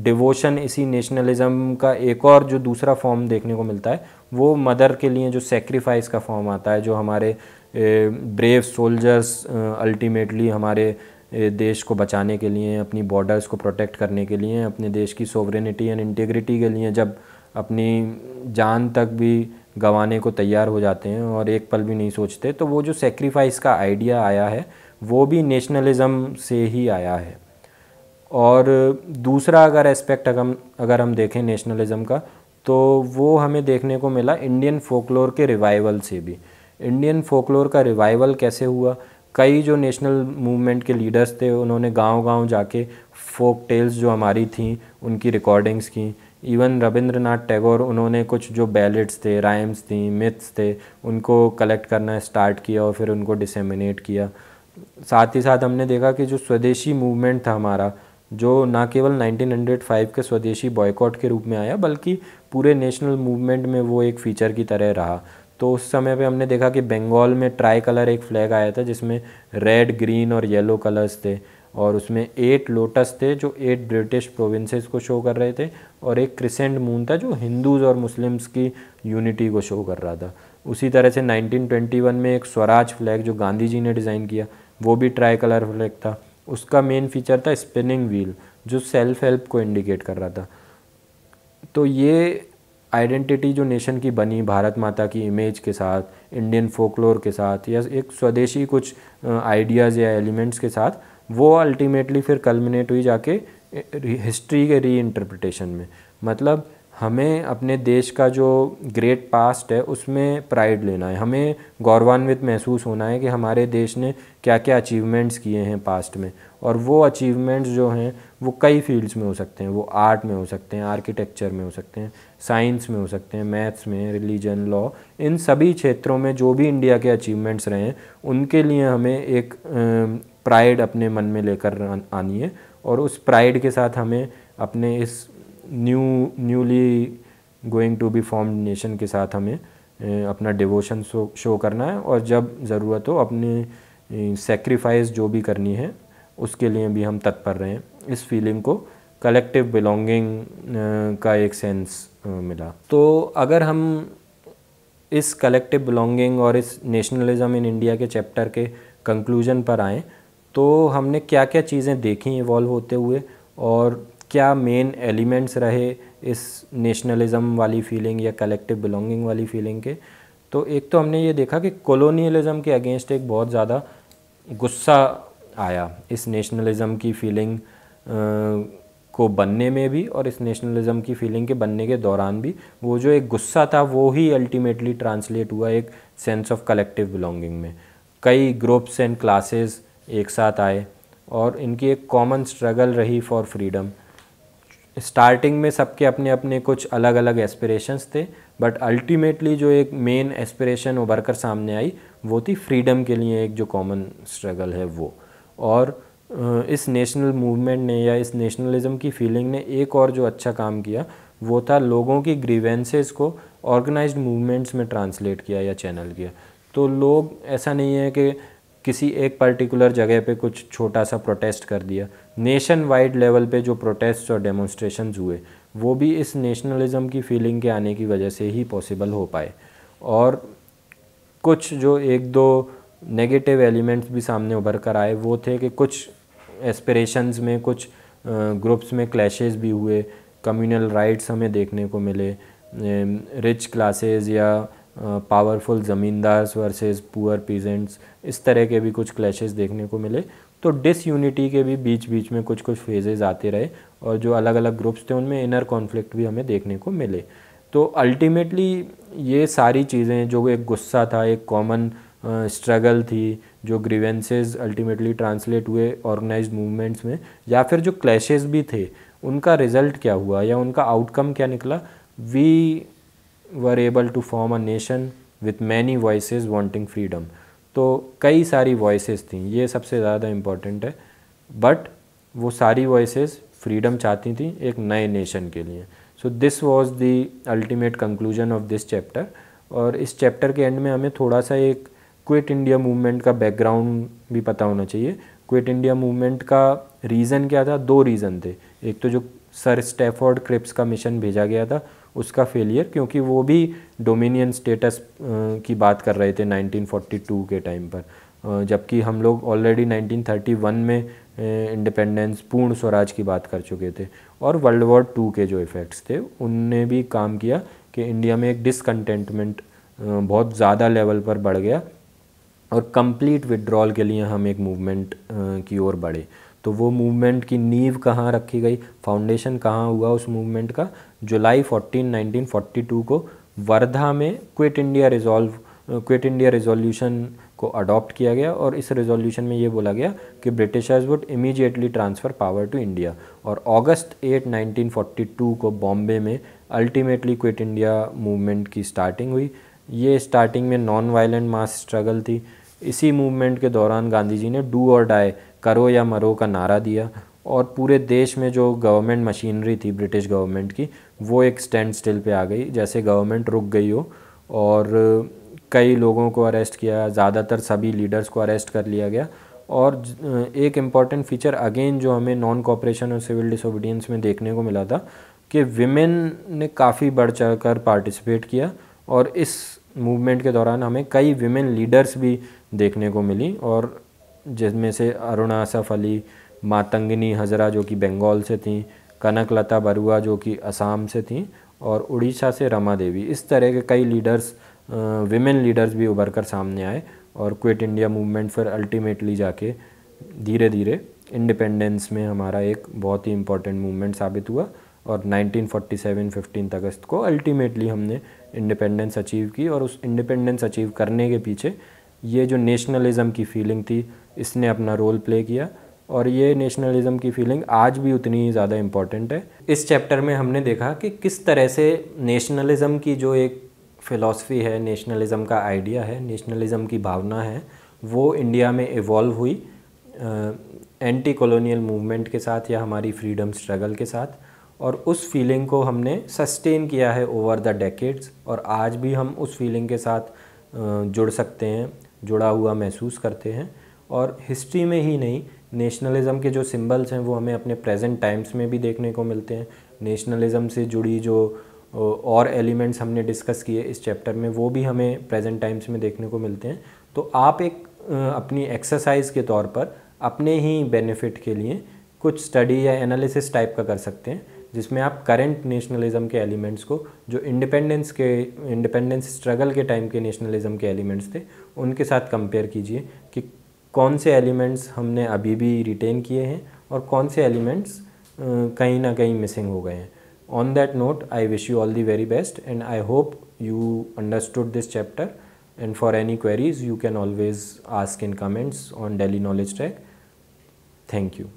डिवोशन इसी नेशनलिज़म का एक और जो दूसरा फॉर्म देखने को मिलता है वो मदर के लिए जो सेक्रीफाइस का फॉर्म आता है जो हमारे ब्रेव सोल्जर्स अल्टीमेटली हमारे देश को बचाने के लिए अपनी बॉर्डर्स को प्रोटेक्ट करने के लिए अपने देश की सोवरेनिटी एंड इंटीग्रिटी के लिए जब अपनी जान तक भी गंवाने को तैयार हो जाते हैं और एक पल भी नहीं सोचते तो वो जो सेक्रीफाइस का आइडिया आया है वो भी नेशनलिज़म से ही आया है और दूसरा अगर एस्पेक्ट अगर हम अगर हम देखें नेशनलिज़म का तो वो हमें देखने को मिला इंडियन फोकलोर के रिवाइवल से भी इंडियन फोकलोर का रिवाइवल कैसे हुआ कई जो नेशनल मूवमेंट के लीडर्स थे उन्होंने गांव-गांव जाके फोक टेल्स जो हमारी थी उनकी रिकॉर्डिंग्स की इवन रविंद्रनाथ टैगोर उन्होंने कुछ जो बैलेट्स थे राइम्स थी मिथ्स थे उनको कलेक्ट करना स्टार्ट किया और फिर उनको डिसेमिनेट किया साथ ही साथ हमने देखा कि जो स्वदेशी मूवमेंट था हमारा जो ना केवल 1905 के स्वदेशी बॉयकॉट के रूप में आया बल्कि पूरे नेशनल मूवमेंट में वो एक फ़ीचर की तरह रहा तो उस समय पे हमने देखा कि बंगाल में ट्राई कलर एक फ्लैग आया था जिसमें रेड ग्रीन और येलो कलर्स थे और उसमें एट लोटस थे जो एट ब्रिटिश प्रोविंसेस को शो कर रहे थे और एक क्रिसेंट मून था जो हिंदूज़ और मुस्लिम्स की यूनिटी को शो कर रहा था उसी तरह से 1921 में एक स्वराज फ्लैग जो गांधी जी ने डिज़ाइन किया वो भी ट्राई कलर फ्लैग था उसका मेन फीचर था स्पिनिंग व्हील जो सेल्फ हेल्प को इंडिकेट कर रहा था तो ये आइडेंटिटी जो नेशन की बनी भारत माता की इमेज के साथ इंडियन फोकलोर के साथ या एक स्वदेशी कुछ आइडियाज़ या एलिमेंट्स के साथ वो अल्टीमेटली फिर कलमिनेट हुई जाके हिस्ट्री के री इंटरप्रटेशन में मतलब हमें अपने देश का जो ग्रेट पास्ट है उसमें प्राइड लेना है हमें गौरवान्वित महसूस होना है कि हमारे देश ने क्या क्या अचीवमेंट्स किए हैं पास्ट में और वो अचीवमेंट्स जो हैं वो कई फील्ड्स में हो सकते हैं वो आर्ट में हो सकते हैं आर्किटेक्चर में हो सकते हैं साइंस में हो सकते हैं मैथ्स में रिलीजन लॉ इन सभी क्षेत्रों में जो भी इंडिया के अचीवमेंट्स रहे हैं उनके लिए हमें एक प्राइड अपने मन में लेकर आनी है और उस प्राइड के साथ हमें अपने इस new newly going to be form nation के साथ हमें अपना डिवोशन शो शो करना है और जब ज़रूरत हो अपनी सेक्रीफाइस जो भी करनी है उसके लिए भी हम तत्पर रहें इस फीलिंग को कलेक्टिव बिलोंगिंग का एक सेंस मिला तो अगर हम इस कलेक्टिव बिलोंगिंग और इस नेशनलिज़्म इन इंडिया के चैप्टर के कंक्लूजन पर आएँ तो हमने क्या क्या चीज़ें देखी इवॉल्व होते हुए और क्या मेन एलिमेंट्स रहे इस नेशनलिज़म वाली फीलिंग या कलेक्टिव बिलोंगिंग वाली फीलिंग के तो एक तो हमने ये देखा कि कॉलोनियलिज्म के अगेंस्ट एक बहुत ज़्यादा गुस्सा आया इस नेशनलिज़म की फीलिंग को बनने में भी और इस नेशनलिज़म की फीलिंग के बनने के दौरान भी वो जो एक गुस्सा था वो ही अल्टीमेटली ट्रांसलेट हुआ एक सेंस ऑफ कलेक्टिव बिलोंगिंग में कई ग्रुप्स एंड क्लासेस एक साथ आए और इनकी एक कॉमन स्ट्रगल रही फॉर फ्रीडम स्टार्टिंग में सबके अपने अपने कुछ अलग अलग एस्पिरेशंस थे बट अल्टीमेटली जो एक मेन एस्पिरेशन उभर कर सामने आई वो थी फ्रीडम के लिए एक जो कॉमन स्ट्रगल है वो और इस नेशनल मूवमेंट ने या इस नेशनलिज्म की फीलिंग ने एक और जो अच्छा काम किया वो था लोगों की ग्रीवेंसेस को ऑर्गेनाइज्ड मूवमेंट्स में ट्रांसलेट किया या चैनल किया तो लोग ऐसा नहीं है कि किसी एक पर्टिकुलर जगह पे कुछ छोटा सा प्रोटेस्ट कर दिया नेशन वाइड लेवल पे जो प्रोटेस्ट और डेमोन्स्ट्रेशन हुए वो भी इस नेशनलिज़म की फीलिंग के आने की वजह से ही पॉसिबल हो पाए और कुछ जो एक दो नेगेटिव एलिमेंट्स भी सामने उभर कर आए वो थे कि कुछ एस्परेशंस में कुछ ग्रुप्स में क्लैशेस भी हुए कम्युनल राइट्स हमें देखने को मिले रिच क्लासेस या powerful zamindars versus poor peasants इस तरह के भी कुछ क्लैशेस देखने को मिले तो डिसयूनिटी के भी बीच बीच में कुछ कुछ फेजेज़ आते रहे और जो अलग अलग ग्रुप्स थे उनमें इनर कॉन्फ्लिक्ट भी हमें देखने को मिले तो अल्टीमेटली ये सारी चीज़ें जो एक गुस्सा था एक कॉमन स्ट्रगल थी जो ग्रीवेंसेज अल्टीमेटली ट्रांसलेट हुए ऑर्गेनाइज मूवमेंट्स में या फिर जो क्लैशेज़ भी थे उनका रिज़ल्ट क्या हुआ या उनका आउटकम क्या निकला we were able to form a nation with many voice wanting freedom तो कई सारी वॉइस थी ये सबसे ज़्यादा इम्पॉर्टेंट है बट वो सारी वॉइस फ्रीडम चाहती थी एक नए नेशन के लिए so this was the ultimate conclusion of this chapter और इस चैप्टर के एंड में हमें थोड़ा सा एक क्विट इंडिया मूवमेंट का बैकग्राउंड भी पता होना चाहिए क्विट इंडिया मूवमेंट का रीज़न क्या था दो रीज़न थे एक तो जो सर स्टेफोर्ड क्रिप्स का मिशन भेजा गया था उसका फेलियर क्योंकि वो भी डोमिनियन स्टेटस की बात कर रहे थे 1942 के टाइम पर जबकि हम लोग ऑलरेडी 1931 में इंडिपेंडेंस पूर्ण स्वराज की बात कर चुके थे और वर्ल्ड वॉर टू के जो इफ़ेक्ट्स थे उनने भी काम किया कि इंडिया में एक डिसकंटेंटमेंट बहुत ज़्यादा लेवल पर बढ़ गया और कंप्लीट विड्रॉल के लिए हम एक मूवमेंट की ओर बढ़े तो वो मूवमेंट की नींव कहाँ रखी गई फाउंडेशन कहाँ हुआ उस मूवमेंट का जुलाई 14 1942 को वर्धा में quit India resolve quit India resolution को अडॉप्ट किया गया और इस रेजोल्यूशन में ये बोला गया कि Britishers would immediately transfer power to India और अगस्त 8 1942 को बॉम्बे में अल्टीमेटली क्विट इंडिया मूवमेंट की स्टार्टिंग हुई ये स्टार्टिंग में नॉन वायलेंट मास स्ट्रगल थी इसी मूवमेंट के दौरान गांधी जी ने डू और डाई करो या मरो का नारा दिया और पूरे देश में जो गवर्नमेंट मशीनरी थी ब्रिटिश गवर्नमेंट की वो एक स्टैंड स्टिल पर आ गई जैसे गवर्नमेंट रुक गई हो और कई लोगों को अरेस्ट किया ज़्यादातर सभी लीडर्स को अरेस्ट कर लिया गया और एक इम्पॉर्टेंट फीचर अगेन जो हमें नॉन कॉपरेशन और सिविल डिसोबीडियंस में देखने को मिला था कि विमेन ने काफ़ी बढ़ चढ़ कर पार्टिसिपेट किया और इस मूवमेंट के दौरान हमें कई विमेन लीडर्स भी देखने को मिली और जिसमें से अरुणा अली मातंगिनी हजरा जो कि बंगाल से थी कनकलता बरुआ जो कि असम से थी और उड़ीसा से रमा देवी इस तरह के कई लीडर्स विमेन लीडर्स भी उभर कर सामने आए और क्विट इंडिया मूवमेंट फिर अल्टीमेटली जाके धीरे धीरे इंडिपेंडेंस में हमारा एक बहुत ही इंपॉर्टेंट मूवमेंट साबित हुआ और 1947 15 अगस्त को अल्टीमेटली हमने इंडिपेंडेंस अचीव की और उस इंडिपेंडेंस अचीव करने के पीछे ये जो नेशनलिज़म की फीलिंग थी इसने अपना रोल प्ले किया और ये नेशनलिज़म की फीलिंग आज भी उतनी ही ज़्यादा इम्पॉर्टेंट है इस चैप्टर में हमने देखा कि किस तरह से नेशनलिज़म की जो एक फ़िलासफ़ी है नेशनलिज़म का आइडिया है नेशनलिज़म की भावना है वो इंडिया में इवॉल्व हुई आ, एंटी कॉलोनियल मूवमेंट के साथ या हमारी फ्रीडम स्ट्रगल के साथ और उस फीलिंग को हमने सस्टेन किया है ओवर द डेकेड्स और आज भी हम उस फीलिंग के साथ जुड़ सकते हैं जुड़ा हुआ महसूस करते हैं और हिस्ट्री में ही नहीं नेशनलिज़म के जो सिंबल्स हैं वो हमें अपने प्रेजेंट टाइम्स में भी देखने को मिलते हैं नेशनलिज़म से जुड़ी जो और एलिमेंट्स हमने डिस्कस किए इस चैप्टर में वो भी हमें प्रेजेंट टाइम्स में देखने को मिलते हैं तो आप एक अपनी एक्सरसाइज के तौर पर अपने ही बेनिफिट के लिए कुछ स्टडी या एनालिसिस टाइप का कर सकते हैं जिसमें आप करंट नेशनलिज्म के एलिमेंट्स को जो इंडिपेंडेंस के इंडिपेंडेंस स्ट्रगल के टाइम के नेशनलिज्म के एलिमेंट्स थे उनके साथ कंपेयर कीजिए कौन से एलिमेंट्स हमने अभी भी रिटेन किए हैं और कौन से एलिमेंट्स कहीं ना कहीं मिसिंग हो गए हैं on that note I wish you all the very best and I hope you understood this chapter and for any queries you can always ask in comments on daily knowledge track thank you